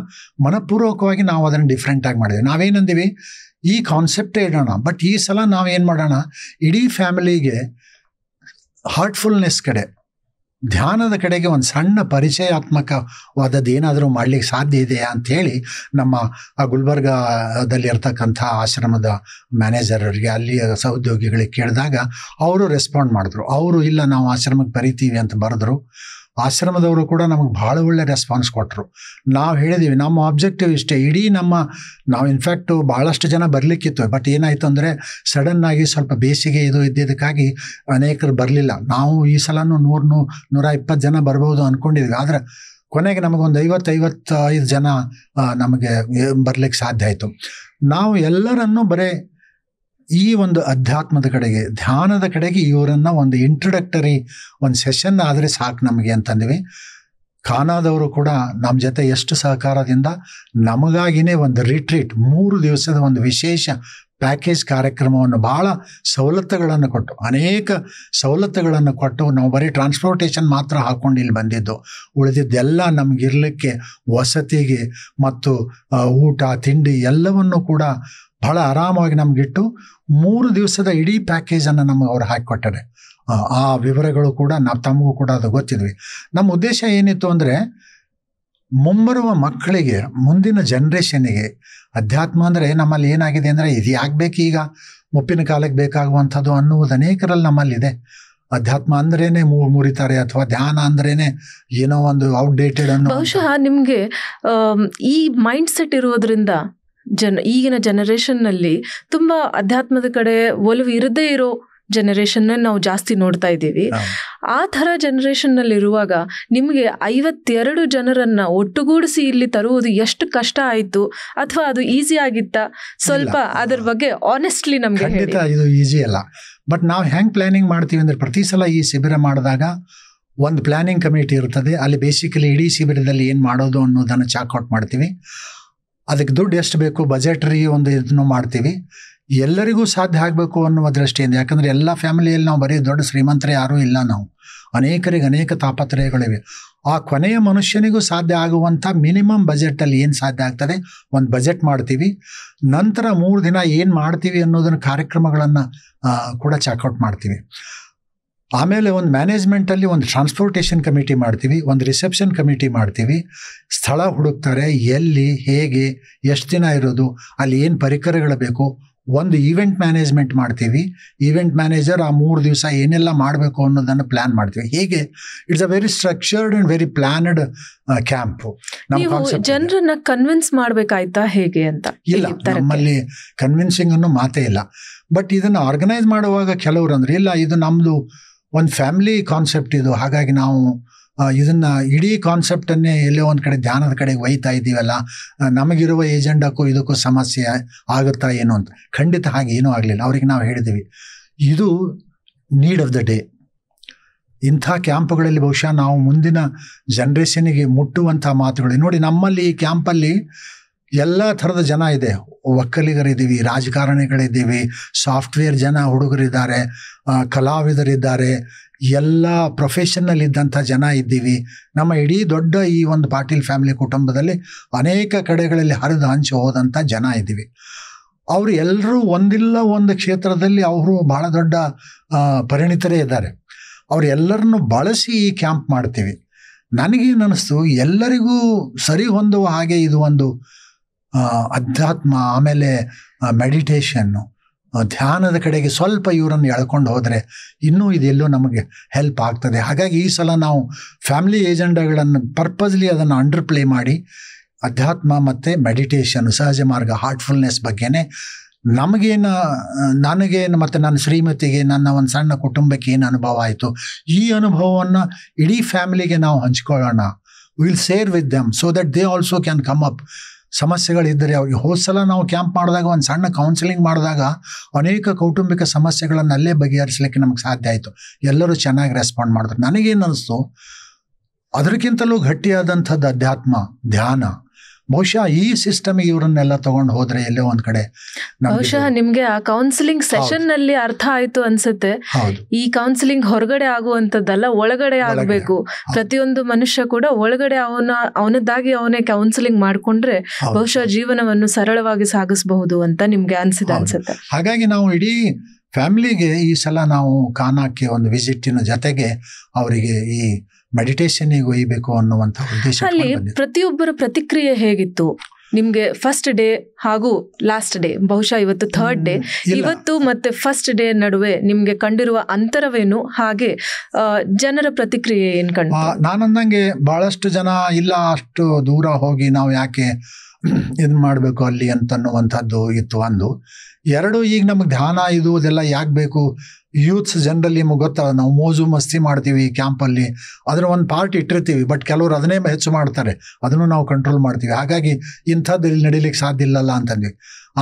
ಮನಪೂರ್ವಕವಾಗಿ ನಾವು ಅದನ್ನ ಡಿಫ್ರೆಂಟ್ ಆಗಿ ಮಾಡಿದ್ವಿ ನಾವೇನಂದಿವಿ ಈ ಕಾನ್ಸೆಪ್ಟೇ ಇಡೋಣ ಬಟ್ ಈ ಸಲ ನಾವೇನು ಮಾಡೋಣ ಇಡೀ ಫ್ಯಾಮಿಲಿಗೆ ಹಾರ್ಟ್ಫುಲ್ನೆಸ್ ಕಡೆ ಧ್ಯಾನದ ಕಡೆಗೆ ಒಂದು ಸಣ್ಣ ಪರಿಚಯಾತ್ಮಕವಾದದ್ದು ಏನಾದರೂ ಮಾಡಲಿಕ್ಕೆ ಸಾಧ್ಯ ಇದೆಯಾ ಅಂಥೇಳಿ ನಮ್ಮ ಆ ಗುಲ್ಬರ್ಗಾದಲ್ಲಿರ್ತಕ್ಕಂಥ ಆಶ್ರಮದ ಮ್ಯಾನೇಜರ್ ಅವರಿಗೆ ಅಲ್ಲಿಯ ಸಹೋದ್ಯೋಗಿಗಳಿಗೆ ಕೇಳಿದಾಗ ಅವರು ರೆಸ್ಪಾಂಡ್ ಮಾಡಿದ್ರು ಅವರು ಇಲ್ಲ ನಾವು ಆಶ್ರಮಕ್ಕೆ ಬರಿತೀವಿ ಅಂತ ಬರೆದ್ರು ಆಶ್ರಮದವರು ಕೂಡ ನಮಗೆ ಭಾಳ ಒಳ್ಳೆ ರೆಸ್ಪಾನ್ಸ್ ಕೊಟ್ಟರು ನಾವು ಹೇಳಿದ್ದೀವಿ ನಮ್ಮ ಆಬ್ಜೆಕ್ಟಿವ್ ಇಷ್ಟೇ ಇಡೀ ನಮ್ಮ ನಾವು ಇನ್ಫ್ಯಾಕ್ಟು ಭಾಳಷ್ಟು ಜನ ಬರಲಿಕ್ಕಿತ್ತು ಬಟ್ ಏನಾಯಿತು ಅಂದರೆ ಸಡನ್ನಾಗಿ ಸ್ವಲ್ಪ ಬೇಸಿಗೆ ಇದು ಇದ್ದಿದ್ದಕ್ಕಾಗಿ ಅನೇಕರು ಬರಲಿಲ್ಲ ನಾವು ಈ ಸಲನೂ ನೂರು ನೂ ನೂರ ಇಪ್ಪತ್ತು ಜನ ಬರ್ಬೋದು ಅಂದ್ಕೊಂಡಿದ್ವಿ ಆದರೆ ಕೊನೆಗೆ ನಮಗೊಂದು ಐವತ್ತೈವತ್ತೈದು ಜನ ನಮಗೆ ಬರಲಿಕ್ಕೆ ಸಾಧ್ಯ ಆಯಿತು ನಾವು ಎಲ್ಲರನ್ನೂ ಬರೀ ಈ ಒಂದು ಅಧ್ಯಾತ್ಮದ ಕಡೆಗೆ ಧ್ಯಾನದ ಕಡೆಗೆ ಇವರನ್ನು ಒಂದು ಇಂಟ್ರಡಕ್ಟರಿ ಒಂದು ಸೆಷನ್ ಆದರೆ ಸಾಕು ನಮಗೆ ಅಂತಂದ್ವಿ ಖಾನಾದವರು ಕೂಡ ನಮ್ಮ ಜೊತೆ ಎಷ್ಟು ಸಹಕಾರದಿಂದ ನಮಗಾಗಿನೇ ಒಂದು ರಿಟ್ರೀಟ್ ಮೂರು ದಿವಸದ ಒಂದು ವಿಶೇಷ ಪ್ಯಾಕೇಜ್ ಕಾರ್ಯಕ್ರಮವನ್ನು ಭಾಳ ಸವಲತ್ತುಗಳನ್ನು ಕೊಟ್ಟು ಅನೇಕ ಸವಲತ್ತುಗಳನ್ನು ಕೊಟ್ಟು ನಾವು ಬರೀ ಟ್ರಾನ್ಸ್ಪೋರ್ಟೇಷನ್ ಮಾತ್ರ ಹಾಕ್ಕೊಂಡು ಇಲ್ಲಿ ಬಂದಿದ್ದು ಉಳಿದಿದ್ದೆಲ್ಲ ನಮಗಿರಲಿಕ್ಕೆ ವಸತಿಗೆ ಮತ್ತು ಊಟ ತಿಂಡಿ ಎಲ್ಲವನ್ನು ಕೂಡ ಬಹಳ ಆರಾಮವಾಗಿ ನಮಗಿಟ್ಟು ಮೂರು ದಿವಸದ ಇಡೀ ಪ್ಯಾಕೇಜನ್ನು ನಮಗೆ ಅವ್ರು ಹಾಕಿಕೊಟ್ಟರೆ ಆ ವಿವರಗಳು ಕೂಡ ನಾವು ತಮಗೂ ಕೂಡ ಅದು ಗೊತ್ತಿದ್ವಿ ನಮ್ಮ ಉದ್ದೇಶ ಏನಿತ್ತು ಅಂದರೆ ಮುಂಬರುವ ಮಕ್ಕಳಿಗೆ ಮುಂದಿನ ಜನ್ರೇಷನಿಗೆ ಅಧ್ಯಾತ್ಮ ಅಂದರೆ ನಮ್ಮಲ್ಲಿ ಏನಾಗಿದೆ ಅಂದರೆ ಇದು ಯಾಕೆ ಈಗ ಮುಪ್ಪಿನ ಕಾಲಕ್ಕೆ ಬೇಕಾಗುವಂಥದ್ದು ಅನ್ನುವುದು ಅನೇಕರಲ್ಲಿ ನಮ್ಮಲ್ಲಿದೆ ಅಧ್ಯಾತ್ಮ ಅಂದ್ರೇನೆ ಮುರಿತಾರೆ ಅಥವಾ ಧ್ಯಾನ ಅಂದ್ರೇನೆ ಏನೋ ಒಂದು ಔಟ್ಡೇಟೆಡ್ ಅನ್ನೋ ಬಹುಶಃ ನಿಮಗೆ ಈ ಮೈಂಡ್ ಸೆಟ್ ಇರೋದ್ರಿಂದ ಜನ ಈಗಿನ ಜನರೇಷನ್ನಲ್ಲಿ ತುಂಬ ಅಧ್ಯಾತ್ಮದ ಕಡೆ ಒಲವು ಇರದೇ ಇರೋ ಜನರೇಷನ್ನ ನಾವು ಜಾಸ್ತಿ ನೋಡ್ತಾ ಇದ್ದೀವಿ ಆ ಥರ ಜನರೇಷನ್ನಲ್ಲಿರುವಾಗ ನಿಮಗೆ ಐವತ್ತೆರಡು ಜನರನ್ನು ಒಟ್ಟುಗೂಡಿಸಿ ಇಲ್ಲಿ ತರುವುದು ಎಷ್ಟು ಕಷ್ಟ ಆಯಿತು ಅಥವಾ ಅದು ಈಸಿ ಆಗಿತ್ತಾ ಸ್ವಲ್ಪ ಅದ್ರ ಬಗ್ಗೆ ಆನೆಸ್ಟ್ಲಿ ನಮಗೆ ಇದು ಈಸಿ ಅಲ್ಲ ಬಟ್ ನಾವು ಹೆಂಗೆ ಪ್ಲಾನಿಂಗ್ ಮಾಡ್ತೀವಿ ಅಂದರೆ ಪ್ರತಿ ಸಲ ಈ ಶಿಬಿರ ಮಾಡಿದಾಗ ಒಂದು ಪ್ಲಾನಿಂಗ್ ಕಮಿಟಿ ಇರ್ತದೆ ಅಲ್ಲಿ ಬೇಸಿಕಲಿ ಇಡೀ ಶಿಬಿರದಲ್ಲಿ ಏನು ಮಾಡೋದು ಅನ್ನೋದನ್ನು ಚಾಕೌಟ್ ಮಾಡ್ತೀವಿ ಅದಕ್ಕೆ ದುಡ್ಡು ಎಷ್ಟು ಬೇಕು ಬಜೆಟ್ರಿ ಒಂದು ಇದನ್ನು ಮಾಡ್ತೀವಿ ಎಲ್ಲರಿಗೂ ಸಾಧ್ಯ ಆಗಬೇಕು ಅನ್ನುವ ದೃಷ್ಟಿಯಿಂದ ಯಾಕಂದರೆ ಎಲ್ಲ ಫ್ಯಾಮಿಲಿಯಲ್ಲಿ ನಾವು ಬರೀ ದೊಡ್ಡ ಶ್ರೀಮಂತರೇ ಯಾರೂ ಇಲ್ಲ ನಾವು ಅನೇಕರಿಗೆ ಅನೇಕ ತಾಪತ್ರಯಗಳಿವೆ ಆ ಕೊನೆಯ ಮನುಷ್ಯನಿಗೂ ಸಾಧ್ಯ ಆಗುವಂಥ ಮಿನಿಮಮ್ ಬಜೆಟಲ್ಲಿ ಏನು ಸಾಧ್ಯ ಆಗ್ತದೆ ಒಂದು ಬಜೆಟ್ ಮಾಡ್ತೀವಿ ನಂತರ ಮೂರು ದಿನ ಏನು ಮಾಡ್ತೀವಿ ಅನ್ನೋದನ್ನು ಕಾರ್ಯಕ್ರಮಗಳನ್ನು ಕೂಡ ಚೆಕ್ಔಟ್ ಮಾಡ್ತೀವಿ ಆಮೇಲೆ ಒಂದು ಮ್ಯಾನೇಜ್ಮೆಂಟಲ್ಲಿ ಒಂದು ಟ್ರಾನ್ಸ್ಪೋರ್ಟೇಷನ್ ಕಮಿಟಿ ಮಾಡ್ತೀವಿ ಒಂದು ರಿಸೆಪ್ಷನ್ ಕಮಿಟಿ ಮಾಡ್ತೀವಿ ಸ್ಥಳ ಹುಡುಕ್ತಾರೆ ಎಲ್ಲಿ ಹೇಗೆ ಎಷ್ಟು ದಿನ ಇರೋದು ಅಲ್ಲಿ ಏನು ಪರಿಕರಗಳು ಬೇಕು ಒಂದು ಈವೆಂಟ್ ಮ್ಯಾನೇಜ್ಮೆಂಟ್ ಮಾಡ್ತೀವಿ ಈವೆಂಟ್ ಮ್ಯಾನೇಜರ್ ಆ ಮೂರು ದಿವಸ ಏನೆಲ್ಲ ಮಾಡಬೇಕು ಅನ್ನೋದನ್ನು ಪ್ಲ್ಯಾನ್ ಮಾಡ್ತೀವಿ ಹೀಗೆ it's a very structured and very planned camp ನಮ್ಮ ಜನರನ್ನ ಕನ್ವಿನ್ಸ್ ಮಾಡಬೇಕಾಯ್ತಾ ಹೇಗೆ ಅಂತ ಇಲ್ಲ ನಮ್ಮಲ್ಲಿ ಕನ್ವಿನ್ಸಿಂಗ್ ಅನ್ನೋ ಮಾತೇ ಇಲ್ಲ ಬಟ್ ಇದನ್ನು ಆರ್ಗನೈಸ್ ಮಾಡುವಾಗ ಕೆಲವರು ಅಂದರೆ ಇಲ್ಲ ಇದು ನಮ್ಮದು ಒಂದು ಫ್ಯಾಮಿಲಿ ಕಾನ್ಸೆಪ್ಟ್ ಇದು ಹಾಗಾಗಿ ನಾವು ಇದನ್ನು ಇಡೀ ಕಾನ್ಸೆಪ್ಟನ್ನೇ ಎಲ್ಲೋ ಒಂದು ಕಡೆ ಧ್ಯಾನದ ಕಡೆಗೆ ಒಯ್ತಾ ಇದ್ದೀವಲ್ಲ ನಮಗಿರುವ ಏಜೆಂಡಕ್ಕೂ ಇದಕ್ಕೂ ಸಮಸ್ಯೆ ಆಗುತ್ತಾ ಏನು ಅಂತ ಖಂಡಿತ ಹಾಗೆ ಏನೂ ಆಗಲಿಲ್ಲ ಅವರಿಗೆ ನಾವು ಹೇಳಿದ್ದೀವಿ ಇದು ನೀಡ್ ಆಫ್ ದ ಡೇ ಇಂಥ ಕ್ಯಾಂಪ್ಗಳಲ್ಲಿ ಬಹುಶಃ ನಾವು ಮುಂದಿನ ಜನ್ರೇಷನಿಗೆ ಮುಟ್ಟುವಂಥ ಮಾತುಗಳು ನೋಡಿ ನಮ್ಮಲ್ಲಿ ಈ ಕ್ಯಾಂಪಲ್ಲಿ ಎಲ್ಲ ಥರದ ಜನ ಇದೆ ಒಕ್ಕಲಿಗರಿದ್ದೀವಿ ರಾಜಕಾರಣಿಗಳಿದ್ದೀವಿ ಸಾಫ್ಟ್ವೇರ್ ಜನ ಹುಡುಗರಿದ್ದಾರೆ ಕಲಾವಿದರಿದ್ದಾರೆ ಎಲ್ಲ ಪ್ರೊಫೆಷನ್ನಲ್ಲಿ ಇದ್ದಂಥ ಜನ ಇದ್ದೀವಿ ನಮ್ಮ ಇಡೀ ದೊಡ್ಡ ಈ ಒಂದು ಪಾಟೀಲ್ ಫ್ಯಾಮಿಲಿ ಕುಟುಂಬದಲ್ಲಿ ಅನೇಕ ಕಡೆಗಳಲ್ಲಿ ಹರಿದು ಹಂಚಿ ಹೋದಂಥ ಜನ ಇದ್ದೀವಿ ಅವರು ಎಲ್ಲರೂ ಒಂದಿಲ್ಲ ಒಂದು ಕ್ಷೇತ್ರದಲ್ಲಿ ಅವರು ಬಹಳ ದೊಡ್ಡ ಪರಿಣಿತರೇ ಇದ್ದಾರೆ ಅವರೆಲ್ಲರನ್ನು ಬಳಸಿ ಈ ಕ್ಯಾಂಪ್ ಮಾಡ್ತೀವಿ ನನಗೇನು ಅನಿಸ್ತು ಎಲ್ಲರಿಗೂ ಸರಿ ಹೊಂದುವ ಹಾಗೆ ಇದು ಒಂದು ಅಧ್ಯಾತ್ಮ ಆಮೇಲೆ ಮೆಡಿಟೇಷನ್ನು ಧ್ಯಾನದ ಕಡೆಗೆ ಸ್ವಲ್ಪ ಇವರನ್ನು ಎಳ್ಕೊಂಡು ಹೋದರೆ ಇನ್ನೂ ಇದೆಲ್ಲೂ ನಮಗೆ ಹೆಲ್ಪ್ ಆಗ್ತದೆ ಹಾಗಾಗಿ ಈ ಸಲ ನಾವು ಫ್ಯಾಮಿಲಿ ಏಜೆಂಡಗಳನ್ನು ಪರ್ಪಸ್ಲಿ ಅದನ್ನು ಅಂಡರ್ ಪ್ಲೇ ಮಾಡಿ ಅಧ್ಯಾತ್ಮ ಮತ್ತು ಮೆಡಿಟೇಷನ್ ಸಹಜ ಮಾರ್ಗ ಹಾರ್ಟ್ಫುಲ್ನೆಸ್ ಬಗ್ಗೆನೇ ನಮಗೇನು ನನಗೇನು ಮತ್ತು ನನ್ನ ಶ್ರೀಮತಿಗೆ ನನ್ನ ಒಂದು ಸಣ್ಣ ಕುಟುಂಬಕ್ಕೆ ಏನು ಅನುಭವ ಆಯಿತು ಈ ಅನುಭವವನ್ನು ಇಡೀ ಫ್ಯಾಮಿಲಿಗೆ ನಾವು ಹಂಚ್ಕೊಳ್ಳೋಣ will share with them so that they also can come up ಸಮಸ್ಯೆಗಳಿದ್ದರೆ ಅವ್ರಿಗೆ ಹೋದ ಸಲ ನಾವು ಕ್ಯಾಂಪ್ ಮಾಡಿದಾಗ ಒಂದು ಸಣ್ಣ ಕೌನ್ಸಿಲಿಂಗ್ ಮಾಡಿದಾಗ ಅನೇಕ ಕೌಟುಂಬಿಕ ಸಮಸ್ಯೆಗಳನ್ನು ಅಲ್ಲೇ ಬಗೆಹರಿಸಲಿಕ್ಕೆ ನಮಗೆ ಸಾಧ್ಯ ಆಯಿತು ಎಲ್ಲರೂ ಚೆನ್ನಾಗಿ ರೆಸ್ಪಾಂಡ್ ಮಾಡಿದ್ರು ನನಗೇನು ಅನಿಸ್ತು ಅದಕ್ಕಿಂತಲೂ ಗಟ್ಟಿಯಾದಂಥದ್ದು ಅಧ್ಯಾತ್ಮ ಧ್ಯಾನ ಬಹುಶಃ ಈ ಸಿಸ್ಟಮ್ ಇವರನ್ನೆಲ್ಲ ತಗೊಂಡು ಹೋದ್ರೆ ಎಲ್ಲೋ ಒಂದ್ ಕಡೆ ಬಹುಶಃ ನಿಮ್ಗೆ ಆ ಕೌನ್ಸಿಲಿಂಗ್ ಸೆಷನ್ ನಲ್ಲಿ ಅರ್ಥ ಆಯ್ತು ಅನ್ಸುತ್ತೆ ಈ ಕೌನ್ಸಿಲಿಂಗ್ ಹೊರಗಡೆ ಆಗುವಂತದ್ದಲ್ಲ ಒಳಗಡೆ ಆಗ್ಬೇಕು ಪ್ರತಿಯೊಂದು ಮನುಷ್ಯ ಕೂಡ ಒಳಗಡೆ ಅವನ ಅವನದ್ದಾಗಿ ಅವನೇ ಕೌನ್ಸಿಲಿಂಗ್ ಮಾಡ್ಕೊಂಡ್ರೆ ಬಹುಶಃ ಜೀವನವನ್ನು ಸರಳವಾಗಿ ಸಾಗಿಸಬಹುದು ಅಂತ ನಿಮ್ಗೆ ಅನ್ಸಿದೆ ಅನ್ಸುತ್ತೆ ಹಾಗಾಗಿ ನಾವು ಇಡೀ ಫ್ಯಾಮಿಲಿಗೆ ಈ ಸಲ ನಾವು ಕಾನಾಕ್ಕೆ ಒಂದು ವಿಸಿಟಿನ ಜೊತೆಗೆ ಅವರಿಗೆ ಈ ಮೆಡಿಟೇಷನ್ಗೆ ಒಯ್ಯಬೇಕು ಅನ್ನುವಂಥ ಉದ್ದೇಶ ಅಲ್ಲಿ ಪ್ರತಿಯೊಬ್ಬರ ಪ್ರತಿಕ್ರಿಯೆ ಹೇಗಿತ್ತು ನಿಮ್ಗೆ ಫಸ್ಟ್ ಡೇ ಹಾಗೂ ಲಾಸ್ಟ್ ಡೇ ಬಹುಶಃ ಇವತ್ತು ಥರ್ಡ್ ಡೇ ಇವತ್ತು ಮತ್ತೆ ಫಸ್ಟ್ ಡೇ ನಡುವೆ ನಿಮ್ಗೆ ಕಂಡಿರುವ ಅಂತರವೇನು ಹಾಗೆ ಜನರ ಪ್ರತಿಕ್ರಿಯೆ ಏನ್ ಕಂಡು ನಾನಂದಂಗೆ ಬಹಳಷ್ಟು ಜನ ಇಲ್ಲ ಅಷ್ಟು ದೂರ ಹೋಗಿ ನಾವು ಯಾಕೆ ಇದು ಮಾಡಬೇಕು ಅಲ್ಲಿ ಅಂತನ್ನುವಂಥದ್ದು ಇತ್ತು ಅಂದು ಎರಡು ಈಗ ನಮಗೆ ಧ್ಯಾನ ಇದು ಅದೆಲ್ಲ ಯಾಕೆ ಬೇಕು ಯೂತ್ಸ್ ಜನರಲ್ಲಿ ನಿಮಗೆ ಗೊತ್ತಲ್ಲ ನಾವು ಮೋಜು ಮಸ್ತಿ ಮಾಡ್ತೀವಿ ಕ್ಯಾಂಪಲ್ಲಿ ಅದರ ಒಂದು ಪಾರ್ಟ್ ಇಟ್ಟಿರ್ತೀವಿ ಬಟ್ ಕೆಲವರು ಅದನ್ನೇ ಹೆಚ್ಚು ಮಾಡ್ತಾರೆ ಅದನ್ನು ನಾವು ಕಂಟ್ರೋಲ್ ಮಾಡ್ತೀವಿ ಹಾಗಾಗಿ ಇಂಥದ್ದು ಇಲ್ಲಿ ನಡೀಲಿಕ್ಕೆ ಸಾಧ್ಯ ಇಲ್ಲಲ್ಲ ಅಂತಂದ್ವಿ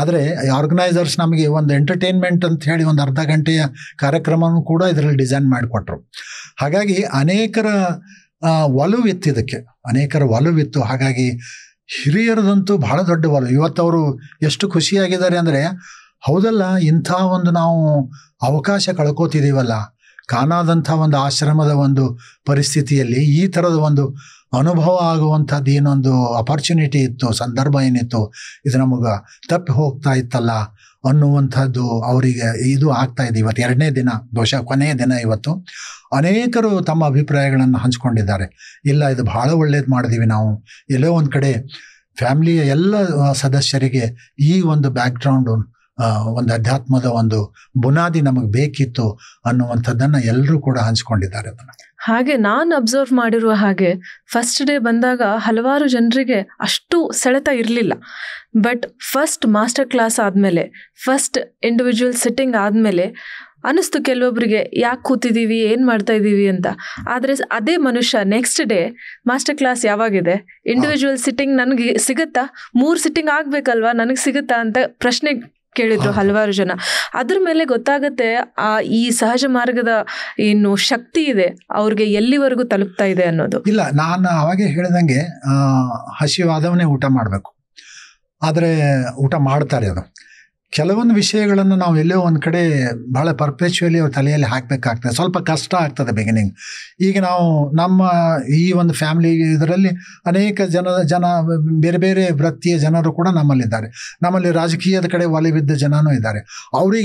ಆದರೆ ಆರ್ಗನೈಸರ್ಸ್ ನಮಗೆ ಒಂದು ಎಂಟರ್ಟೈನ್ಮೆಂಟ್ ಅಂತ ಹೇಳಿ ಒಂದು ಅರ್ಧ ಗಂಟೆಯ ಕಾರ್ಯಕ್ರಮವೂ ಕೂಡ ಇದರಲ್ಲಿ ಡಿಸೈನ್ ಮಾಡಿಕೊಟ್ರು ಹಾಗಾಗಿ ಅನೇಕರ ಒಲವು ಇದಕ್ಕೆ ಅನೇಕರ ಒಲವಿತ್ತು ಹಾಗಾಗಿ ಹಿರಿಯರದಂತೂ ಬಹಳ ದೊಡ್ಡ ಒಲವು ಇವತ್ತವರು ಎಷ್ಟು ಖುಷಿಯಾಗಿದ್ದಾರೆ ಅಂದರೆ ಹೌದಲ್ಲ ಇಂಥ ಒಂದು ನಾವು ಅವಕಾಶ ಕಳ್ಕೋತಿದ್ದೀವಲ್ಲ ಕಾಣಾದಂಥ ಒಂದು ಆಶ್ರಮದ ಒಂದು ಪರಿಸ್ಥಿತಿಯಲ್ಲಿ ಈ ಥರದ ಒಂದು ಅನುಭವ ಆಗುವಂಥದ್ದು ಏನೊಂದು ಅಪರ್ಚುನಿಟಿ ಇತ್ತು ಸಂದರ್ಭ ಏನಿತ್ತು ಇದು ನಮಗೆ ತಪ್ಪಿ ಹೋಗ್ತಾ ಇತ್ತಲ್ಲ ಅನ್ನುವಂಥದ್ದು ಅವರಿಗೆ ಇದು ಆಗ್ತಾ ಇದೆ ಇವತ್ತು ಎರಡನೇ ದಿನ ದೋಷ ಕೊನೆಯ ದಿನ ಇವತ್ತು ಅನೇಕರು ತಮ್ಮ ಅಭಿಪ್ರಾಯಗಳನ್ನು ಹಂಚ್ಕೊಂಡಿದ್ದಾರೆ ಇಲ್ಲ ಇದು ಭಾಳ ಒಳ್ಳೇದು ಮಾಡಿದೀವಿ ನಾವು ಎಲ್ಲೋ ಒಂದು ಕಡೆ ಫ್ಯಾಮಿಲಿಯ ಎಲ್ಲ ಸದಸ್ಯರಿಗೆ ಈ ಒಂದು ಬ್ಯಾಕ್ಗ್ರೌಂಡು ಒಂದು ಅಧ್ಯಾತ್ಮದ ಒಂದು ಬುನಾದಿ ನಮಗೆ ಬೇಕಿತ್ತು ಅನ್ನುವಂಥದ್ದನ್ನು ಎಲ್ಲರೂ ಕೂಡ ಹಂಚ್ಕೊಂಡಿದ್ದಾರೆ ಅದನ್ನು ಹಾಗೆ ನಾನು ಅಬ್ಸರ್ವ್ ಮಾಡಿರುವ ಹಾಗೆ ಫಸ್ಟ್ ಡೇ ಬಂದಾಗ ಹಲವಾರು ಜನರಿಗೆ ಅಷ್ಟು ಸೆಳೆತ ಇರಲಿಲ್ಲ ಬಟ್ ಫಸ್ಟ್ ಮಾಸ್ಟರ್ ಕ್ಲಾಸ್ ಆದಮೇಲೆ ಫಸ್ಟ್ ಇಂಡಿವಿಜುವಲ್ ಸಿಟ್ಟಿಂಗ್ ಆದಮೇಲೆ ಅನ್ನಿಸ್ತು ಕೆಲವೊಬ್ಬರಿಗೆ ಯಾಕೆ ಕೂತಿದ್ದೀವಿ ಏನು ಮಾಡ್ತಾ ಇದ್ದೀವಿ ಅಂತ ಆದರೆ ಅದೇ ಮನುಷ್ಯ ನೆಕ್ಸ್ಟ್ ಡೇ ಮಾಸ್ಟರ್ ಕ್ಲಾಸ್ ಯಾವಾಗಿದೆ ಇಂಡಿವಿಜುವಲ್ ಸಿಟ್ಟಿಂಗ್ ನನಗೆ ಸಿಗುತ್ತಾ ಮೂರು ಸಿಟ್ಟಿಂಗ್ ಆಗಬೇಕಲ್ವಾ ನನಗೆ ಸಿಗುತ್ತಾ ಅಂತ ಪ್ರಶ್ನೆ ಕೇಳಿದ್ರು ಹಲವಾರು ಜನ ಅದ್ರ ಮೇಲೆ ಗೊತ್ತಾಗತ್ತೆ ಆ ಈ ಸಹಜ ಮಾರ್ಗದ ಏನು ಶಕ್ತಿ ಇದೆ ಅವ್ರಿಗೆ ಎಲ್ಲಿವರೆಗೂ ತಲುಪ್ತಾ ಇದೆ ಅನ್ನೋದು ಇಲ್ಲ ನಾನು ಅವಾಗೆ ಹೇಳಿದಂಗೆ ಹಸಿವಾದವನೇ ಊಟ ಮಾಡಬೇಕು ಆದರೆ ಊಟ ಮಾಡ್ತಾರೆ ಅದು ಕೆಲವೊಂದು ವಿಷಯಗಳನ್ನು ನಾವು ಎಲ್ಲೋ ಒಂದು ಕಡೆ ಭಾಳ ಪರ್ಪೆಚುಯಲಿ ಅವ್ರ ತಲೆಯಲ್ಲಿ ಹಾಕಬೇಕಾಗ್ತದೆ ಸ್ವಲ್ಪ ಕಷ್ಟ ಆಗ್ತದೆ ಬಿಗಿನಿಂಗ್ ಈಗ ನಾವು ನಮ್ಮ ಈ ಒಂದು ಫ್ಯಾಮಿಲಿ ಇದರಲ್ಲಿ ಅನೇಕ ಜನ ಜನ ಬೇರೆ ಬೇರೆ ವೃತ್ತಿಯ ಜನರು ಕೂಡ ನಮ್ಮಲ್ಲಿದ್ದಾರೆ ನಮ್ಮಲ್ಲಿ ರಾಜಕೀಯದ ಕಡೆ ಒಲೆ ಬಿದ್ದ ಜನನೂ ಇದ್ದಾರೆ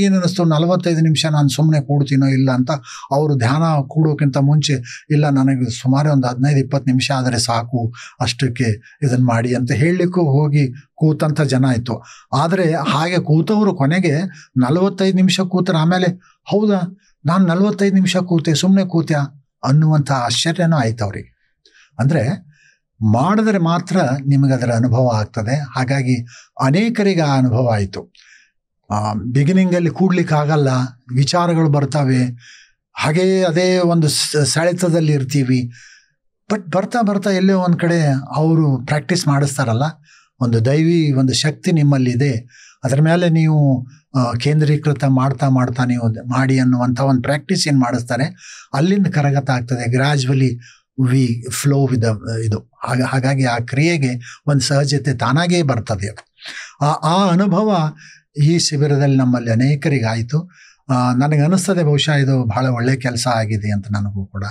ಏನಿಸ್ತು ನಲವತ್ತೈದು ನಿಮಿಷ ನಾನು ಸುಮ್ಮನೆ ಕೂಡ್ತೀನೋ ಇಲ್ಲ ಅಂತ ಅವರು ಧ್ಯಾನ ಕೂಡೋಕ್ಕಿಂತ ಮುಂಚೆ ಇಲ್ಲ ನನಗೆ ಸುಮಾರು ಒಂದು ಹದಿನೈದು ಇಪ್ಪತ್ತು ನಿಮಿಷ ಆದರೆ ಸಾಕು ಅಷ್ಟಕ್ಕೆ ಇದನ್ನು ಮಾಡಿ ಅಂತ ಹೇಳಲಿಕ್ಕೂ ಹೋಗಿ ಕೂತಂಥ ಜನ ಆಯಿತು ಆದರೆ ಹಾಗೆ ಕೂತವರು ಕೊನೆಗೆ ನಲವತ್ತೈದು ನಿಮಿಷ ಕೂತರು ಆಮೇಲೆ ಹೌದಾ ನಾನು ನಲವತ್ತೈದು ನಿಮಿಷ ಕೂತೆ ಸುಮ್ಮನೆ ಕೂತ್ಯ ಅನ್ನುವಂಥ ಆಶ್ಚರ್ಯನೂ ಆಯ್ತು ಅವ್ರಿಗೆ ಅಂದರೆ ಮಾಡಿದ್ರೆ ಮಾತ್ರ ಅದರ ಅನುಭವ ಆಗ್ತದೆ ಹಾಗಾಗಿ ಅನೇಕರಿಗೆ ಆ ಅನುಭವ ಆಯಿತು ಬಿಗಿನಿಂಗಲ್ಲಿ ಆಗಲ್ಲ ವಿಚಾರಗಳು ಬರ್ತವೆ ಹಾಗೆಯೇ ಅದೇ ಒಂದು ಸೆಳೆತದಲ್ಲಿ ಇರ್ತೀವಿ ಬಟ್ ಬರ್ತಾ ಬರ್ತಾ ಎಲ್ಲೋ ಒಂದು ಕಡೆ ಅವರು ಪ್ರಾಕ್ಟೀಸ್ ಮಾಡಿಸ್ತಾರಲ್ಲ ಒಂದು ದೈವಿ ಒಂದು ಶಕ್ತಿ ನಿಮ್ಮಲ್ಲಿದೆ ಅದರ ಮೇಲೆ ನೀವು ಕೇಂದ್ರೀಕೃತ ಮಾಡ್ತಾ ಮಾಡ್ತಾ ನೀವು ಮಾಡಿ ಅನ್ನುವಂಥ ಒಂದು ಪ್ರಾಕ್ಟೀಸ್ ಏನು ಮಾಡಿಸ್ತಾರೆ ಅಲ್ಲಿಂದ ಕರಗತ ಆಗ್ತದೆ ಗ್ರಾಜುವಲಿ ವಿ ಫ್ಲೋ ವಿದ ಇದು ಹಾಗ ಹಾಗಾಗಿ ಆ ಕ್ರಿಯೆಗೆ ಒಂದು ಸಹಜತೆ ತಾನಾಗೇ ಬರ್ತದೆ ಆ ಆ ಅನುಭವ ಈ ಶಿಬಿರದಲ್ಲಿ ನಮ್ಮಲ್ಲಿ ಅನೇಕರಿಗಾಯಿತು ನನಗೆ ಅನ್ನಿಸ್ತದೆ ಬಹುಶಃ ಇದು ಬಹಳ ಒಳ್ಳೆಯ ಕೆಲಸ ಆಗಿದೆ ಅಂತ ನನಗೂ ಕೂಡ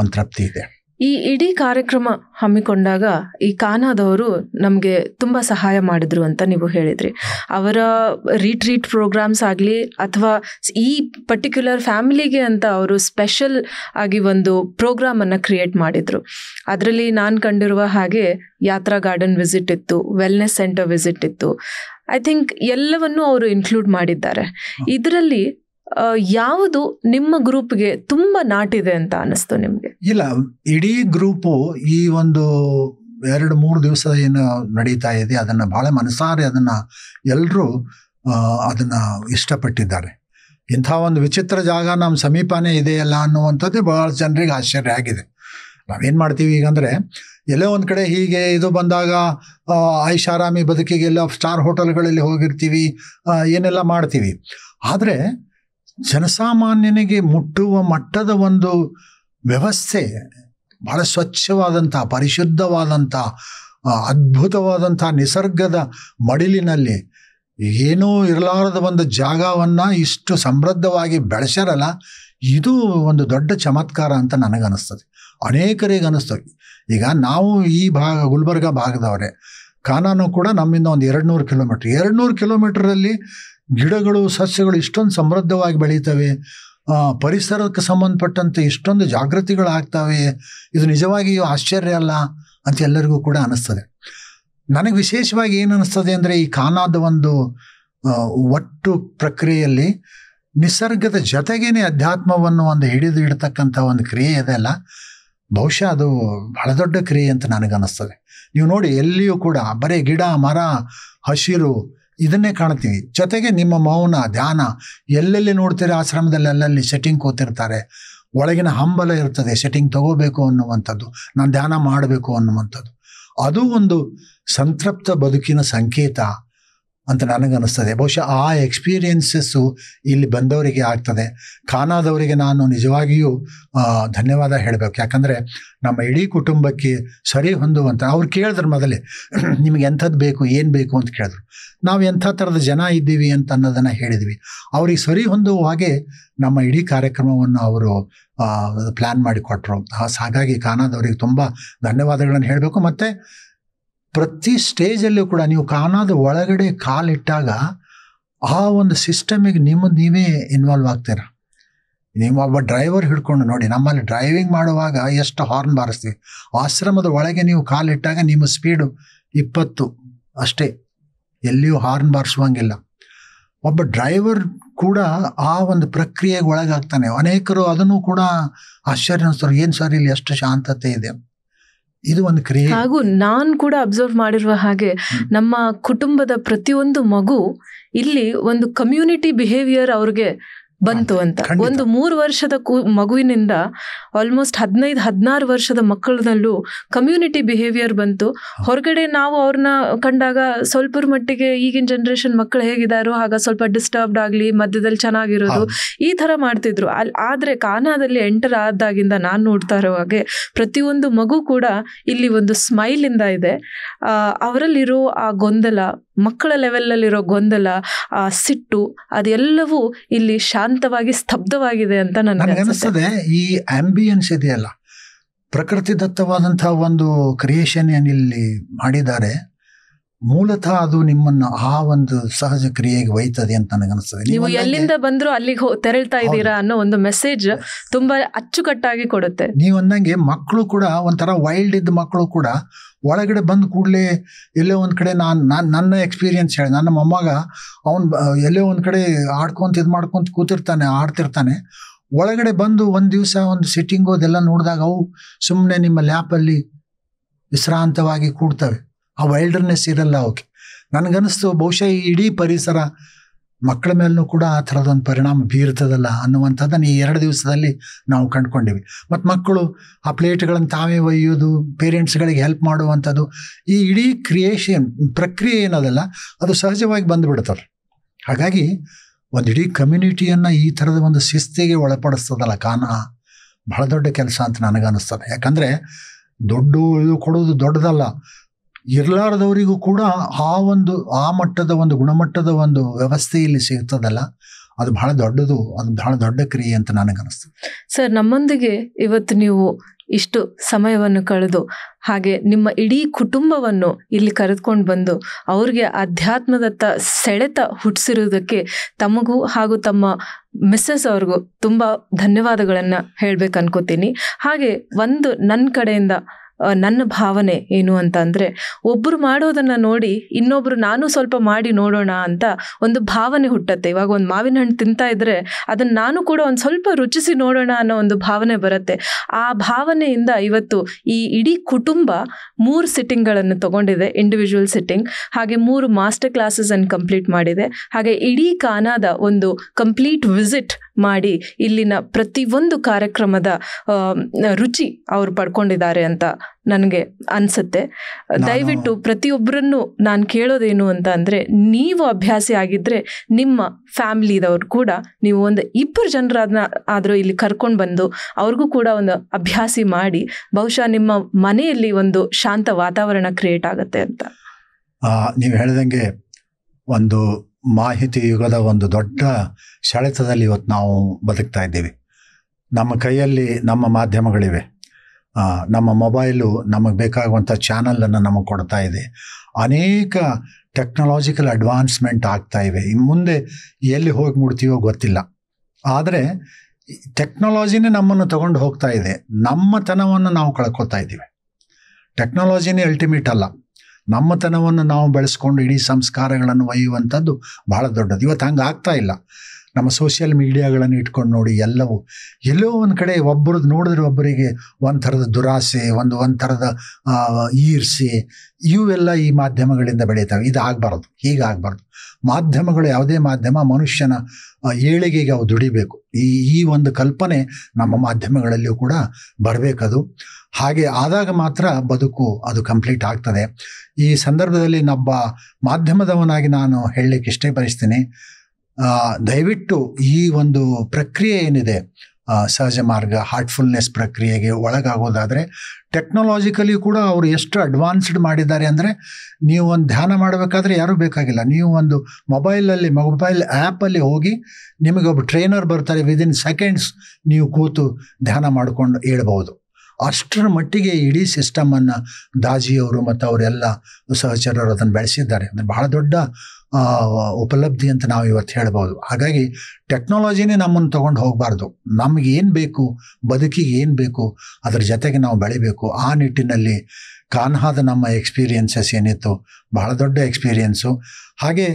ಒಂದು ತೃಪ್ತಿ ಇದೆ ಈ ಇಡೀ ಕಾರ್ಯಕ್ರಮ ಹಮ್ಮಿಕೊಂಡಾಗ ಈ ಕಾನಾದವರು ನಮಗೆ ತುಂಬ ಸಹಾಯ ಮಾಡಿದ್ರು ಅಂತ ನೀವು ಹೇಳಿದ್ರಿ ಅವರ ರೀಟ್ರೀಟ್ ಪ್ರೋಗ್ರಾಮ್ಸ್ ಆಗಲಿ ಅಥವಾ ಈ ಪರ್ಟಿಕ್ಯುಲರ್ ಫ್ಯಾಮಿಲಿಗೆ ಅಂತ ಅವರು ಸ್ಪೆಷಲ್ ಆಗಿ ಒಂದು ಪ್ರೋಗ್ರಾಮನ್ನು ಕ್ರಿಯೇಟ್ ಮಾಡಿದರು ಅದರಲ್ಲಿ ನಾನು ಕಂಡಿರುವ ಹಾಗೆ ಯಾತ್ರಾ ಗಾರ್ಡನ್ ವಿಸಿಟ್ ಇತ್ತು ವೆಲ್ನೆಸ್ ಸೆಂಟರ್ ವಿಸಿಟ್ ಇತ್ತು ಐ ಥಿಂಕ್ ಎಲ್ಲವನ್ನು ಅವರು ಇನ್ಕ್ಲೂಡ್ ಮಾಡಿದ್ದಾರೆ ಇದರಲ್ಲಿ ಯಾವುದು ನಿಮ್ಮ ಗ್ರೂಪ್ಗೆ ತುಂಬಾ ನಾಟಿದೆ ಅಂತ ಅನಿಸ್ತು ನಿಮ್ಗೆ ಇಲ್ಲ ಇಡೀ ಗ್ರೂಪು ಈ ಒಂದು ಎರಡು ಮೂರು ದಿವಸ ಏನು ನಡೀತಾ ಇದೆ ಅದನ್ನು ಭಾಳ ಮನಸಾರೆ ಅದನ್ನು ಎಲ್ಲರೂ ಅದನ್ನು ಇಷ್ಟಪಟ್ಟಿದ್ದಾರೆ ಇಂಥ ಒಂದು ವಿಚಿತ್ರ ಜಾಗ ನಮ್ಮ ಸಮೀಪನೇ ಇದೆಯಲ್ಲ ಅನ್ನುವಂಥದ್ದು ಭಾಳ ಜನರಿಗೆ ಆಶ್ಚರ್ಯ ಆಗಿದೆ ನಾವೇನು ಮಾಡ್ತೀವಿ ಈಗ ಅಂದ್ರೆ ಎಲ್ಲೋ ಒಂದು ಕಡೆ ಹೀಗೆ ಇದು ಬಂದಾಗ ಐಷಾರಾಮಿ ಬದುಕಿಗೆಲ್ಲ ಸ್ಟಾರ್ ಹೋಟೆಲ್ಗಳಲ್ಲಿ ಹೋಗಿರ್ತೀವಿ ಏನೆಲ್ಲ ಮಾಡ್ತೀವಿ ಆದರೆ ಜನಸಾಮಾನ್ಯನಿಗೆ ಮುಟ್ಟುವ ಮಟ್ಟದ ಒಂದು ವ್ಯವಸ್ಥೆ ಬಹಳ ಸ್ವಚ್ಛವಾದಂಥ ಪರಿಶುದ್ಧವಾದಂಥ ಅದ್ಭುತವಾದಂಥ ನಿಸರ್ಗದ ಮಡಿಲಿನಲ್ಲಿ ಏನೂ ಇರಲಾರದ ಒಂದು ಜಾಗವನ್ನು ಇಷ್ಟು ಸಮೃದ್ಧವಾಗಿ ಬೆಳೆಸ್ಯಾರಲ್ಲ ಇದು ಒಂದು ದೊಡ್ಡ ಚಮತ್ಕಾರ ಅಂತ ನನಗನ್ನಿಸ್ತದೆ ಅನೇಕರಿಗೆ ಅನ್ನಿಸ್ತವೆ ಈಗ ನಾವು ಈ ಭಾಗ ಗುಲ್ಬರ್ಗ ಭಾಗದವರೇ ಕಾನೂನು ಕೂಡ ನಮ್ಮಿಂದ ಒಂದು ಎರಡು ನೂರು ಕಿಲೋಮೀಟ್ರ್ ಎರಡು ನೂರು ಕಿಲೋಮೀಟ್ರಲ್ಲಿ ಗಿಡಗಳು ಸಸ್ಯಗಳು ಇಷ್ಟೊಂದು ಸಮೃದ್ಧವಾಗಿ ಬೆಳೀತವೆ ಪರಿಸರಕ್ಕೆ ಸಂಬಂಧಪಟ್ಟಂತೆ ಇಷ್ಟೊಂದು ಜಾಗೃತಿಗಳು ಆಗ್ತವೆ ಇದು ನಿಜವಾಗಿಯೂ ಆಶ್ಚರ್ಯ ಅಲ್ಲ ಅಂತ ಎಲ್ಲರಿಗೂ ಕೂಡ ಅನ್ನಿಸ್ತದೆ ನನಗೆ ವಿಶೇಷವಾಗಿ ಏನು ಅನಿಸ್ತದೆ ಅಂದರೆ ಈ ಕಾನಾದ ಒಂದು ಒಟ್ಟು ಪ್ರಕ್ರಿಯೆಯಲ್ಲಿ ನಿಸರ್ಗದ ಜೊತೆಗೇನೆ ಅಧ್ಯಾತ್ಮವನ್ನು ಒಂದು ಹಿಡಿದು ಇಡ್ತಕ್ಕಂಥ ಒಂದು ಕ್ರಿಯೆ ಇದೆ ಅಲ್ಲ ಬಹುಶಃ ಅದು ಬಹಳ ದೊಡ್ಡ ಕ್ರಿಯೆ ಅಂತ ನನಗನ್ನಿಸ್ತದೆ ನೀವು ನೋಡಿ ಎಲ್ಲಿಯೂ ಕೂಡ ಬರೀ ಗಿಡ ಮರ ಹಸಿರು ಇದನ್ನೇ ಕಾಣ್ತೀವಿ ಜೊತೆಗೆ ನಿಮ್ಮ ಮೌನ ಧ್ಯಾನ ಎಲ್ಲೆಲ್ಲಿ ನೋಡ್ತೀರಿ ಆಶ್ರಮದಲ್ಲಿ ಅಲ್ಲಲ್ಲಿ ಸೆಟ್ಟಿಂಗ್ ಕೂತಿರ್ತಾರೆ ಒಳಗಿನ ಹಂಬಲ ಇರ್ತದೆ ಸೆಟ್ಟಿಂಗ್ ತಗೋಬೇಕು ಅನ್ನುವಂಥದ್ದು ನಾನು ಧ್ಯಾನ ಮಾಡಬೇಕು ಅನ್ನುವಂಥದ್ದು ಅದು ಒಂದು ಸಂತೃಪ್ತ ಬದುಕಿನ ಸಂಕೇತ ಅಂತ ನನಗನ್ನಿಸ್ತದೆ ಬಹುಶಃ ಆ ಎಕ್ಸ್ಪೀರಿಯೆನ್ಸಸ್ಸು ಇಲ್ಲಿ ಬಂದವರಿಗೆ ಆಗ್ತದೆ ಖಾನಾದವರಿಗೆ ನಾನು ನಿಜವಾಗಿಯೂ ಧನ್ಯವಾದ ಹೇಳಬೇಕು ಯಾಕಂದರೆ ನಮ್ಮ ಇಡೀ ಕುಟುಂಬಕ್ಕೆ ಸರಿ ಹೊಂದುವಂಥ ಅವ್ರು ಕೇಳಿದ್ರು ಮೊದಲೇ ನಿಮಗೆ ಎಂಥದ್ದು ಬೇಕು ಏನು ಬೇಕು ಅಂತ ಕೇಳಿದ್ರು ನಾವು ಎಂಥ ಥರದ ಜನ ಇದ್ದೀವಿ ಅಂತ ಅನ್ನೋದನ್ನು ಹೇಳಿದ್ವಿ ಅವ್ರಿಗೆ ಸರಿ ಹೊಂದುವ ಹಾಗೆ ನಮ್ಮ ಇಡೀ ಕಾರ್ಯಕ್ರಮವನ್ನು ಅವರು ಪ್ಲ್ಯಾನ್ ಮಾಡಿಕೊಟ್ರು ಹಾಗಾಗಿ ಖಾನಾದವ್ರಿಗೆ ತುಂಬ ಧನ್ಯವಾದಗಳನ್ನು ಹೇಳಬೇಕು ಮತ್ತು ಪ್ರತಿ ಸ್ಟೇಜಲ್ಲೂ ಕೂಡ ನೀವು ಕಾನಾದ ಒಳಗಡೆ ಕಾಲಿಟ್ಟಾಗ ಆ ಒಂದು ಸಿಸ್ಟಮಿಗೆ ನಿಮ್ಮ ನೀವೇ ಇನ್ವಾಲ್ವ್ ಆಗ್ತೀರ ನೀವು ಒಬ್ಬ ಡ್ರೈವರ್ ಹಿಡ್ಕೊಂಡು ನೋಡಿ ನಮ್ಮಲ್ಲಿ ಡ್ರೈವಿಂಗ್ ಮಾಡುವಾಗ ಎಷ್ಟು ಹಾರ್ನ್ ಬಾರಿಸ್ತೀವಿ ಆಶ್ರಮದ ಒಳಗೆ ನೀವು ಕಾಲಿಟ್ಟಾಗ ನಿಮ್ಮ ಸ್ಪೀಡು ಇಪ್ಪತ್ತು ಅಷ್ಟೇ ಎಲ್ಲಿಯೂ ಹಾರ್ನ್ ಬಾರಿಸುವಂಗಿಲ್ಲ ಒಬ್ಬ ಡ್ರೈವರ್ ಕೂಡ ಆ ಒಂದು ಪ್ರಕ್ರಿಯೆಗೆ ಒಳಗಾಗ್ತಾನೆ ಅನೇಕರು ಅದನ್ನು ಕೂಡ ಆಶ್ಚರ್ಯ ಅನಿಸ್ತಾರೆ ಏನು ಸರ್ ಇಲ್ಲಿ ಎಷ್ಟು ಶಾಂತತೆ ಇದೆ ಇದು ಒಂದು ಕ್ರಿಯೆ ಹಾಗೂ ನಾನು ಕೂಡ ಅಬ್ಸರ್ವ್ ಮಾಡಿರುವ ಹಾಗೆ ನಮ್ಮ ಕುಟುಂಬದ ಪ್ರತಿಯೊಂದು ಮಗು ಇಲ್ಲಿ ಒಂದು ಕಮ್ಯುನಿಟಿ ಬಿಹೇವಿಯರ್ ಅವ್ರಿಗೆ ಬಂತು ಅಂತ ಒಂದು ಮೂರು ವರ್ಷದ ಮಗುವಿನಿಂದ ಆಲ್ಮೋಸ್ಟ್ ಹದಿನೈದು ಹದಿನಾರು ವರ್ಷದ ಮಕ್ಕಳಲ್ಲೂ ಕಮ್ಯುನಿಟಿ ಬಿಹೇವಿಯರ್ ಬಂತು ಹೊರಗಡೆ ನಾವು ಅವ್ರನ್ನ ಕಂಡಾಗ ಸ್ವಲ್ಪ ಮಟ್ಟಿಗೆ ಈಗಿನ ಜನ್ರೇಷನ್ ಮಕ್ಕಳು ಹೇಗಿದ್ದಾರೋ ಆಗ ಸ್ವಲ್ಪ ಡಿಸ್ಟರ್ಬ್ಡ್ ಆಗಲಿ ಮಧ್ಯದಲ್ಲಿ ಚೆನ್ನಾಗಿರೋದು ಈ ಥರ ಮಾಡ್ತಿದ್ರು ಅಲ್ಲಿ ಆದರೆ ಕಾನಾದಲ್ಲಿ ಎಂಟರ್ ಆದಾಗಿಂದ ನಾನು ನೋಡ್ತಾ ಇರೋ ಹಾಗೆ ಪ್ರತಿಯೊಂದು ಮಗು ಕೂಡ ಇಲ್ಲಿ ಒಂದು ಸ್ಮೈಲಿಂದ ಇದೆ ಅವರಲ್ಲಿರೋ ಆ ಗೊಂದಲ ಮಕ್ಕಳ ಲೆವೆಲ್ಲಲ್ಲಿರೋ ಗೊಂದಲ ಆ ಸಿಟ್ಟು ಅದೆಲ್ಲವೂ ಇಲ್ಲಿ ಶಾಂತವಾಗಿ ಸ್ತಬ್ಧವಾಗಿದೆ ಅಂತ ನನಗೆ ಅನಿಸ್ತದೆ ಈ ಆಂಬಿಯನ್ಸ್ ಇದೆಯಲ್ಲ ಪ್ರಕೃತಿ ದತ್ತವಾದಂತಹ ಒಂದು ಕ್ರಿಯೇಷನ್ ಏನಿಲ್ಲಿ ಮಾಡಿದ್ದಾರೆ ಮೂಲತಃ ಅದು ನಿಮ್ಮನ್ನು ಆ ಒಂದು ಸಹಜ ಕ್ರಿಯೆಗೆ ಒಯ್ತದೆ ಅಂತ ನನಗೆ ಅನಿಸ್ತದೆ ನೀವು ಎಲ್ಲಿಂದ ಬಂದರೂ ಅಲ್ಲಿಗೆ ತೆರಳ್ತಾ ಇದ್ದೀರಾ ಅನ್ನೋ ಒಂದು ಮೆಸೇಜ್ ತುಂಬಾ ಅಚ್ಚುಕಟ್ಟಾಗಿ ಕೊಡುತ್ತೆ ನೀವು ಅಂದಂಗೆ ಮಕ್ಕಳು ಕೂಡ ಒಂಥರ ವೈಲ್ಡ್ ಇದ್ದ ಮಕ್ಕಳು ಕೂಡ ಒಳಗಡೆ ಬಂದ ಕೂಡಲೇ ಎಲ್ಲೋ ಒಂದು ಕಡೆ ನಾನು ನಾನು ನನ್ನ ಎಕ್ಸ್ಪೀರಿಯೆನ್ಸ್ ಹೇಳಿ ನನ್ನ ಮೊಮ್ಮಗ ಅವನು ಎಲ್ಲೋ ಒಂದು ಕಡೆ ಆಡ್ಕೊಂತ ಇದು ಮಾಡ್ಕೊಂತ ಕೂತಿರ್ತಾನೆ ಆಡ್ತಿರ್ತಾನೆ ಒಳಗಡೆ ಬಂದು ಒಂದು ದಿವಸ ಒಂದು ಸಿಟ್ಟಿಂಗು ಅದೆಲ್ಲ ನೋಡಿದಾಗ ಅವು ಸುಮ್ಮನೆ ನಿಮ್ಮ ಲ್ಯಾಪಲ್ಲಿ ವಿಶ್ರಾಂತವಾಗಿ ಕೂಡ್ತವೆ ಆ ವೈಲ್ಡ್ನೆಸ್ ಇರಲ್ಲ ಅವಕ್ಕೆ ನನಗನ್ನಿಸ್ತು ಬಹುಶಃ ಈ ಇಡೀ ಪರಿಸರ ಮಕ್ಕಳ ಮೇಲೂ ಕೂಡ ಆ ಥರದೊಂದು ಪರಿಣಾಮ ಬೀರ್ತದಲ್ಲ ಅನ್ನುವಂಥದ್ದನ್ನು ಈ ಎರಡು ದಿವಸದಲ್ಲಿ ನಾವು ಕಂಡುಕೊಂಡಿವಿ ಮತ್ತು ಮಕ್ಕಳು ಆ ಪ್ಲೇಟ್ಗಳನ್ನು ತಾವೇ ಒಯ್ಯೋದು ಪೇರೆಂಟ್ಸ್ಗಳಿಗೆ ಹೆಲ್ಪ್ ಮಾಡುವಂಥದ್ದು ಈ ಇಡೀ ಕ್ರಿಯೇಷನ್ ಪ್ರಕ್ರಿಯೆ ಏನದಲ್ಲ ಅದು ಸಹಜವಾಗಿ ಬಂದುಬಿಡ್ತಾರೆ ಹಾಗಾಗಿ ಒಂದು ಇಡೀ ಕಮ್ಯುನಿಟಿಯನ್ನು ಈ ಥರದ ಒಂದು ಶಿಸ್ತಿಗೆ ಒಳಪಡಿಸ್ತದಲ್ಲ ಕಾನ ಬಹಳ ದೊಡ್ಡ ಕೆಲಸ ಅಂತ ನನಗನ್ನಿಸ್ತದೆ ಯಾಕಂದರೆ ದೊಡ್ಡ ಇದು ಕೊಡೋದು ದೊಡ್ಡದಲ್ಲ ಇರ್ಲಾರ್ದವರಿಗೂ ಕೂಡ ಆ ಒಂದು ಆ ಮಟ್ಟದ ಒಂದು ಗುಣಮಟ್ಟದ ಒಂದು ವ್ಯವಸ್ಥೆಯಲ್ಲಿ ಸಿಗ್ತದಲ್ಲ ಅದು ಬಹಳ ದೊಡ್ಡದು ಅದು ಬಹಳ ದೊಡ್ಡ ಕ್ರಿಯೆ ಅಂತ ನನಗೆ ಸರ್ ನಮ್ಮೊಂದಿಗೆ ಇವತ್ತು ನೀವು ಇಷ್ಟು ಸಮಯವನ್ನು ಕಳೆದು ಹಾಗೆ ನಿಮ್ಮ ಇಡೀ ಕುಟುಂಬವನ್ನು ಇಲ್ಲಿ ಕರೆದುಕೊಂಡು ಬಂದು ಅವ್ರಿಗೆ ಅಧ್ಯಾತ್ಮದತ್ತ ಸೆಳೆತ ಹುಟ್ಟಿಸಿರುವುದಕ್ಕೆ ತಮಗೂ ಹಾಗೂ ತಮ್ಮ ಮಿಸ್ಸಸ್ ಅವ್ರಿಗೂ ತುಂಬ ಧನ್ಯವಾದಗಳನ್ನು ಹೇಳ್ಬೇಕು ಅನ್ಕೋತೀನಿ ಹಾಗೆ ಒಂದು ನನ್ನ ಕಡೆಯಿಂದ ನನ್ನ ಭಾವನೆ ಏನು ಅಂತ ಅಂದರೆ ಒಬ್ಬರು ಮಾಡೋದನ್ನು ನೋಡಿ ಇನ್ನೊಬ್ಬರು ನಾನು ಸ್ವಲ್ಪ ಮಾಡಿ ನೋಡೋಣ ಅಂತ ಒಂದು ಭಾವನೆ ಹುಟ್ಟತ್ತೆ ಇವಾಗ ಒಂದು ಮಾವಿನ ಹಣ್ಣು ತಿಂತಾ ಇದ್ದರೆ ಅದನ್ನು ನಾನು ಕೂಡ ಒಂದು ಸ್ವಲ್ಪ ರುಚಿಸಿ ನೋಡೋಣ ಅನ್ನೋ ಒಂದು ಭಾವನೆ ಬರುತ್ತೆ ಆ ಭಾವನೆಯಿಂದ ಇವತ್ತು ಈ ಇಡೀ ಕುಟುಂಬ ಮೂರು ಸಿಟ್ಟಿಂಗ್ಗಳನ್ನು ತಗೊಂಡಿದೆ ಇಂಡಿವಿಜುವಲ್ ಸಿಟ್ಟಿಂಗ್ ಹಾಗೆ ಮೂರು ಮಾಸ್ಟರ್ ಕ್ಲಾಸಸ್ ಅನ್ನು ಕಂಪ್ಲೀಟ್ ಮಾಡಿದೆ ಹಾಗೆ ಇಡೀ ಕಾನಾದ ಒಂದು ಕಂಪ್ಲೀಟ್ ವಿಸಿಟ್ ಮಾಡಿ ಇಲ್ಲಿನ ಪ್ರತಿಯೊಂದು ಕಾರ್ಯಕ್ರಮದ ರುಚಿ ಅವ್ರು ಪಡ್ಕೊಂಡಿದ್ದಾರೆ ಅಂತ ನನಗೆ ಅನ್ಸುತ್ತೆ ದಯವಿಟ್ಟು ಪ್ರತಿಯೊಬ್ಬರನ್ನು ನಾನು ಕೇಳೋದೇನು ಅಂತ ಅಂದರೆ ನೀವು ಅಭ್ಯಾಸಿ ಆಗಿದ್ದರೆ ನಿಮ್ಮ ಫ್ಯಾಮಿಲಿದವ್ರು ಕೂಡ ನೀವು ಒಂದು ಇಬ್ಬರು ಜನರನ್ನ ಆದರೂ ಇಲ್ಲಿ ಕರ್ಕೊಂಡು ಬಂದು ಅವ್ರಿಗೂ ಕೂಡ ಒಂದು ಅಭ್ಯಾಸಿ ಮಾಡಿ ಬಹುಶಃ ನಿಮ್ಮ ಮನೆಯಲ್ಲಿ ಒಂದು ಶಾಂತ ವಾತಾವರಣ ಕ್ರಿಯೇಟ್ ಆಗುತ್ತೆ ಅಂತ ನೀವು ಹೇಳಿದಂಗೆ ಒಂದು ಮಾಹಿತಿ ಯುಗದ ಒಂದು ದೊಡ್ಡ ಸೆಳೆತದಲ್ಲಿ ಇವತ್ತು ನಾವು ಬದುಕ್ತಾ ಇದ್ದೀವಿ ನಮ್ಮ ಕೈಯಲ್ಲಿ ನಮ್ಮ ಮಾಧ್ಯಮಗಳಿವೆ ನಮ್ಮ ಮೊಬೈಲು ನಮಗೆ ಬೇಕಾಗುವಂಥ ಚಾನಲನ್ನು ನಮಗೆ ಕೊಡ್ತಾ ಇದೆ ಅನೇಕ ಟೆಕ್ನಾಲಜಿಕಲ್ ಅಡ್ವಾನ್ಸ್ಮೆಂಟ್ ಆಗ್ತಾ ಇವೆ ಇನ್ನು ಮುಂದೆ ಎಲ್ಲಿ ಹೋಗಿ ಮುಡ್ತೀವೋ ಗೊತ್ತಿಲ್ಲ ಆದರೆ ಟೆಕ್ನಾಲಜಿನೇ ನಮ್ಮನ್ನು ತಗೊಂಡು ಹೋಗ್ತಾ ಇದೆ ನಮ್ಮತನವನ್ನು ನಾವು ಕಳ್ಕೊತಾ ಇದ್ದೀವಿ ಟೆಕ್ನಾಲಜಿನೇ ಅಲ್ಟಿಮೇಟ್ ಅಲ್ಲ ನಮ್ಮತನವನ್ನು ನಾವು ಬೆಳೆಸ್ಕೊಂಡು ಇಡೀ ಸಂಸ್ಕಾರಗಳನ್ನು ಒಯ್ಯುವಂಥದ್ದು ಬಹಳ ದೊಡ್ಡದು ಇವತ್ತು ಹಂಗೆ ಆಗ್ತಾ ಇಲ್ಲ ನಮ್ಮ ಸೋಷಿಯಲ್ ಮೀಡಿಯಾಗಳನ್ನು ಇಟ್ಕೊಂಡು ನೋಡಿ ಎಲ್ಲವೂ ಎಲ್ಲೋ ಒಂದು ಕಡೆ ಒಬ್ಬರದ್ದು ನೋಡಿದ್ರೆ ಒಬ್ಬರಿಗೆ ಒಂಥರದ ದುರಾಸೆ ಒಂದು ಒಂಥರದ ಈರ್ಸಿ ಈರ್ಸೆ ಇವೆಲ್ಲ ಈ ಮಾಧ್ಯಮಗಳಿಂದ ಬೆಳೀತವೆ ಇದು ಆಗಬಾರ್ದು ಹೀಗಾಗಬಾರ್ದು ಮಾಧ್ಯಮಗಳು ಯಾವುದೇ ಮಾಧ್ಯಮ ಮನುಷ್ಯನ ಏಳಿಗೆಗೆ ಅವು ದುಡಿಬೇಕು ಈ ಈ ಒಂದು ಕಲ್ಪನೆ ನಮ್ಮ ಮಾಧ್ಯಮಗಳಲ್ಲಿಯೂ ಕೂಡ ಬರಬೇಕದು ಹಾಗೆ ಆದಾಗ ಮಾತ್ರ ಬದುಕು ಅದು ಕಂಪ್ಲೀಟ್ ಆಗ್ತದೆ ಈ ಸಂದರ್ಭದಲ್ಲಿ ನಮ್ಮ ಮಾಧ್ಯಮದವನಾಗಿ ನಾನು ಹೇಳಲಿಕ್ಕೆ ಇಷ್ಟೇ ಬಯಸ್ತೀನಿ ದಯವಿಟ್ಟು ಈ ಒಂದು ಪ್ರಕ್ರಿಯೆ ಏನಿದೆ ಸಹಜ ಮಾರ್ಗ ಹಾರ್ಟ್ಫುಲ್ನೆಸ್ ಪ್ರಕ್ರಿಯೆಗೆ ಒಳಗಾಗೋದಾದರೆ ಟೆಕ್ನಾಲಜಿಕಲಿ ಕೂಡ ಅವರು ಎಷ್ಟು ಅಡ್ವಾನ್ಸ್ಡ್ ಮಾಡಿದ್ದಾರೆ ಅಂದರೆ ನೀವು ಒಂದು ಧ್ಯಾನ ಮಾಡಬೇಕಾದ್ರೆ ಯಾರೂ ಬೇಕಾಗಿಲ್ಲ ನೀವು ಒಂದು ಮೊಬೈಲಲ್ಲಿ ಮೊಬೈಲ್ ಆ್ಯಪಲ್ಲಿ ಹೋಗಿ ನಿಮಗೆ ಒಬ್ಬ ಟ್ರೈನರ್ ಬರ್ತಾರೆ ವಿದಿನ್ ಸೆಕೆಂಡ್ಸ್ ನೀವು ಕೂತು ಧ್ಯಾನ ಮಾಡಿಕೊಂಡು ಹೇಳ್ಬೋದು ಅಷ್ಟರ ಮಟ್ಟಿಗೆ ಇಡೀ ಸಿಸ್ಟಮನ್ನು ದಾಜಿಯವರು ಮತ್ತು ಅವರೆಲ್ಲ ಸಹಚರರು ಅದನ್ನು ಬೆಳೆಸಿದ್ದಾರೆ ಅಂದರೆ ಬಹಳ ದೊಡ್ಡ ಉಪಲಬ್ಧಿ ಅಂತ ನಾವು ಇವತ್ತು ಹೇಳ್ಬೋದು ಹಾಗಾಗಿ ಟೆಕ್ನಾಲಜಿನೇ ನಮ್ಮನ್ನು ತೊಗೊಂಡು ಹೋಗಬಾರ್ದು ನಮ್ಗೆ ಏನು ಬೇಕು ಬದುಕಿಗೆ ಏನು ಬೇಕು ಅದ್ರ ಜೊತೆಗೆ ನಾವು ಬೆಳಿಬೇಕು ಆ ನಿಟ್ಟಿನಲ್ಲಿ ಕಾನ್ಹಾದ ನಮ್ಮ ಎಕ್ಸ್ಪೀರಿಯೆನ್ಸಸ್ ಏನಿತ್ತು ಬಹಳ ದೊಡ್ಡ ಎಕ್ಸ್ಪೀರಿಯೆನ್ಸು ಹಾಗೆ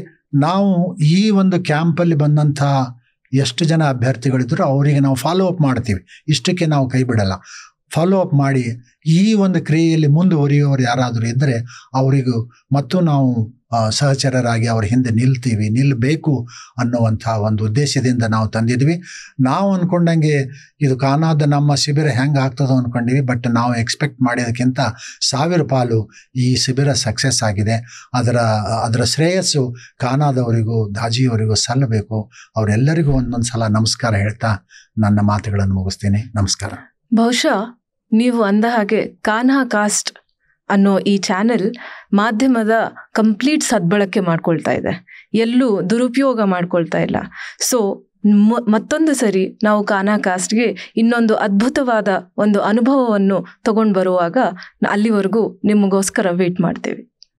ನಾವು ಈ ಒಂದು ಕ್ಯಾಂಪಲ್ಲಿ ಬಂದಂಥ ಎಷ್ಟು ಜನ ಅಭ್ಯರ್ಥಿಗಳಿದ್ದರೂ ಅವರಿಗೆ ನಾವು ಫಾಲೋ ಅಪ್ ಮಾಡ್ತೀವಿ ಇಷ್ಟಕ್ಕೆ ನಾವು ಕೈ ಬಿಡಲ್ಲ ಫಾಲೋ ಅಪ್ ಮಾಡಿ ಈ ಒಂದು ಕ್ರಿಯೆಯಲ್ಲಿ ಮುಂದುವರಿಯುವವರು ಯಾರಾದರೂ ಇದ್ದರೆ ಅವರಿಗೂ ಮತ್ತು ನಾವು ಸಹಚರರಾಗಿ ಅವ್ರ ಹಿಂದೆ ನಿಲ್ತೀವಿ ನಿಲ್ಲಬೇಕು ಅನ್ನುವಂಥ ಒಂದು ಉದ್ದೇಶದಿಂದ ನಾವು ತಂದಿದ್ವಿ ನಾವು ಅಂದ್ಕೊಂಡಂಗೆ ಇದು ಕಾನಾದ ನಮ್ಮ ಶಿಬಿರ ಹೆಂಗೆ ಆಗ್ತದೋ ಅಂದ್ಕೊಂಡಿವಿ ಬಟ್ ನಾವು ಎಕ್ಸ್ಪೆಕ್ಟ್ ಮಾಡಿದಕ್ಕಿಂತ ಸಾವಿರ ಪಾಲು ಈ ಶಿಬಿರ ಸಕ್ಸಸ್ ಆಗಿದೆ ಅದರ ಅದರ ಶ್ರೇಯಸ್ಸು ಕಾನಾದವರಿಗೂ ದಾಜಿಯವರಿಗೂ ಸಲ್ಲಬೇಕು ಅವರೆಲ್ಲರಿಗೂ ಒಂದೊಂದು ಸಲ ನಮಸ್ಕಾರ ಹೇಳ್ತಾ ನನ್ನ ಮಾತುಗಳನ್ನು ಮುಗಿಸ್ತೀನಿ ನಮಸ್ಕಾರ ಬಹುಶಃ ನೀವು ಅಂದ ಹಾಗೆ ಕಾನ್ಹಾ ಕಾಸ್ಟ್ ಅನ್ನೋ ಈ ಚಾನೆಲ್ ಮಾಧ್ಯಮದ ಕಂಪ್ಲೀಟ್ ಸದ್ಬಳಕೆ ಮಾಡ್ಕೊಳ್ತಾ ಇದೆ ಎಲ್ಲೂ ದುರುಪಯೋಗ ಮಾಡ್ಕೊಳ್ತಾ ಇಲ್ಲ ಸೊ ಮತ್ತೊಂದು ಸರಿ ನಾವು ಕಾನಾ ಕಾಸ್ಟ್ಗೆ ಇನ್ನೊಂದು ಅದ್ಭುತವಾದ ಒಂದು ಅನುಭವವನ್ನು ತಗೊಂಡು ಬರುವಾಗ ಅಲ್ಲಿವರೆಗೂ ನಿಮಗೋಸ್ಕರ ವೇಟ್ ಮಾಡ್ತೇವೆ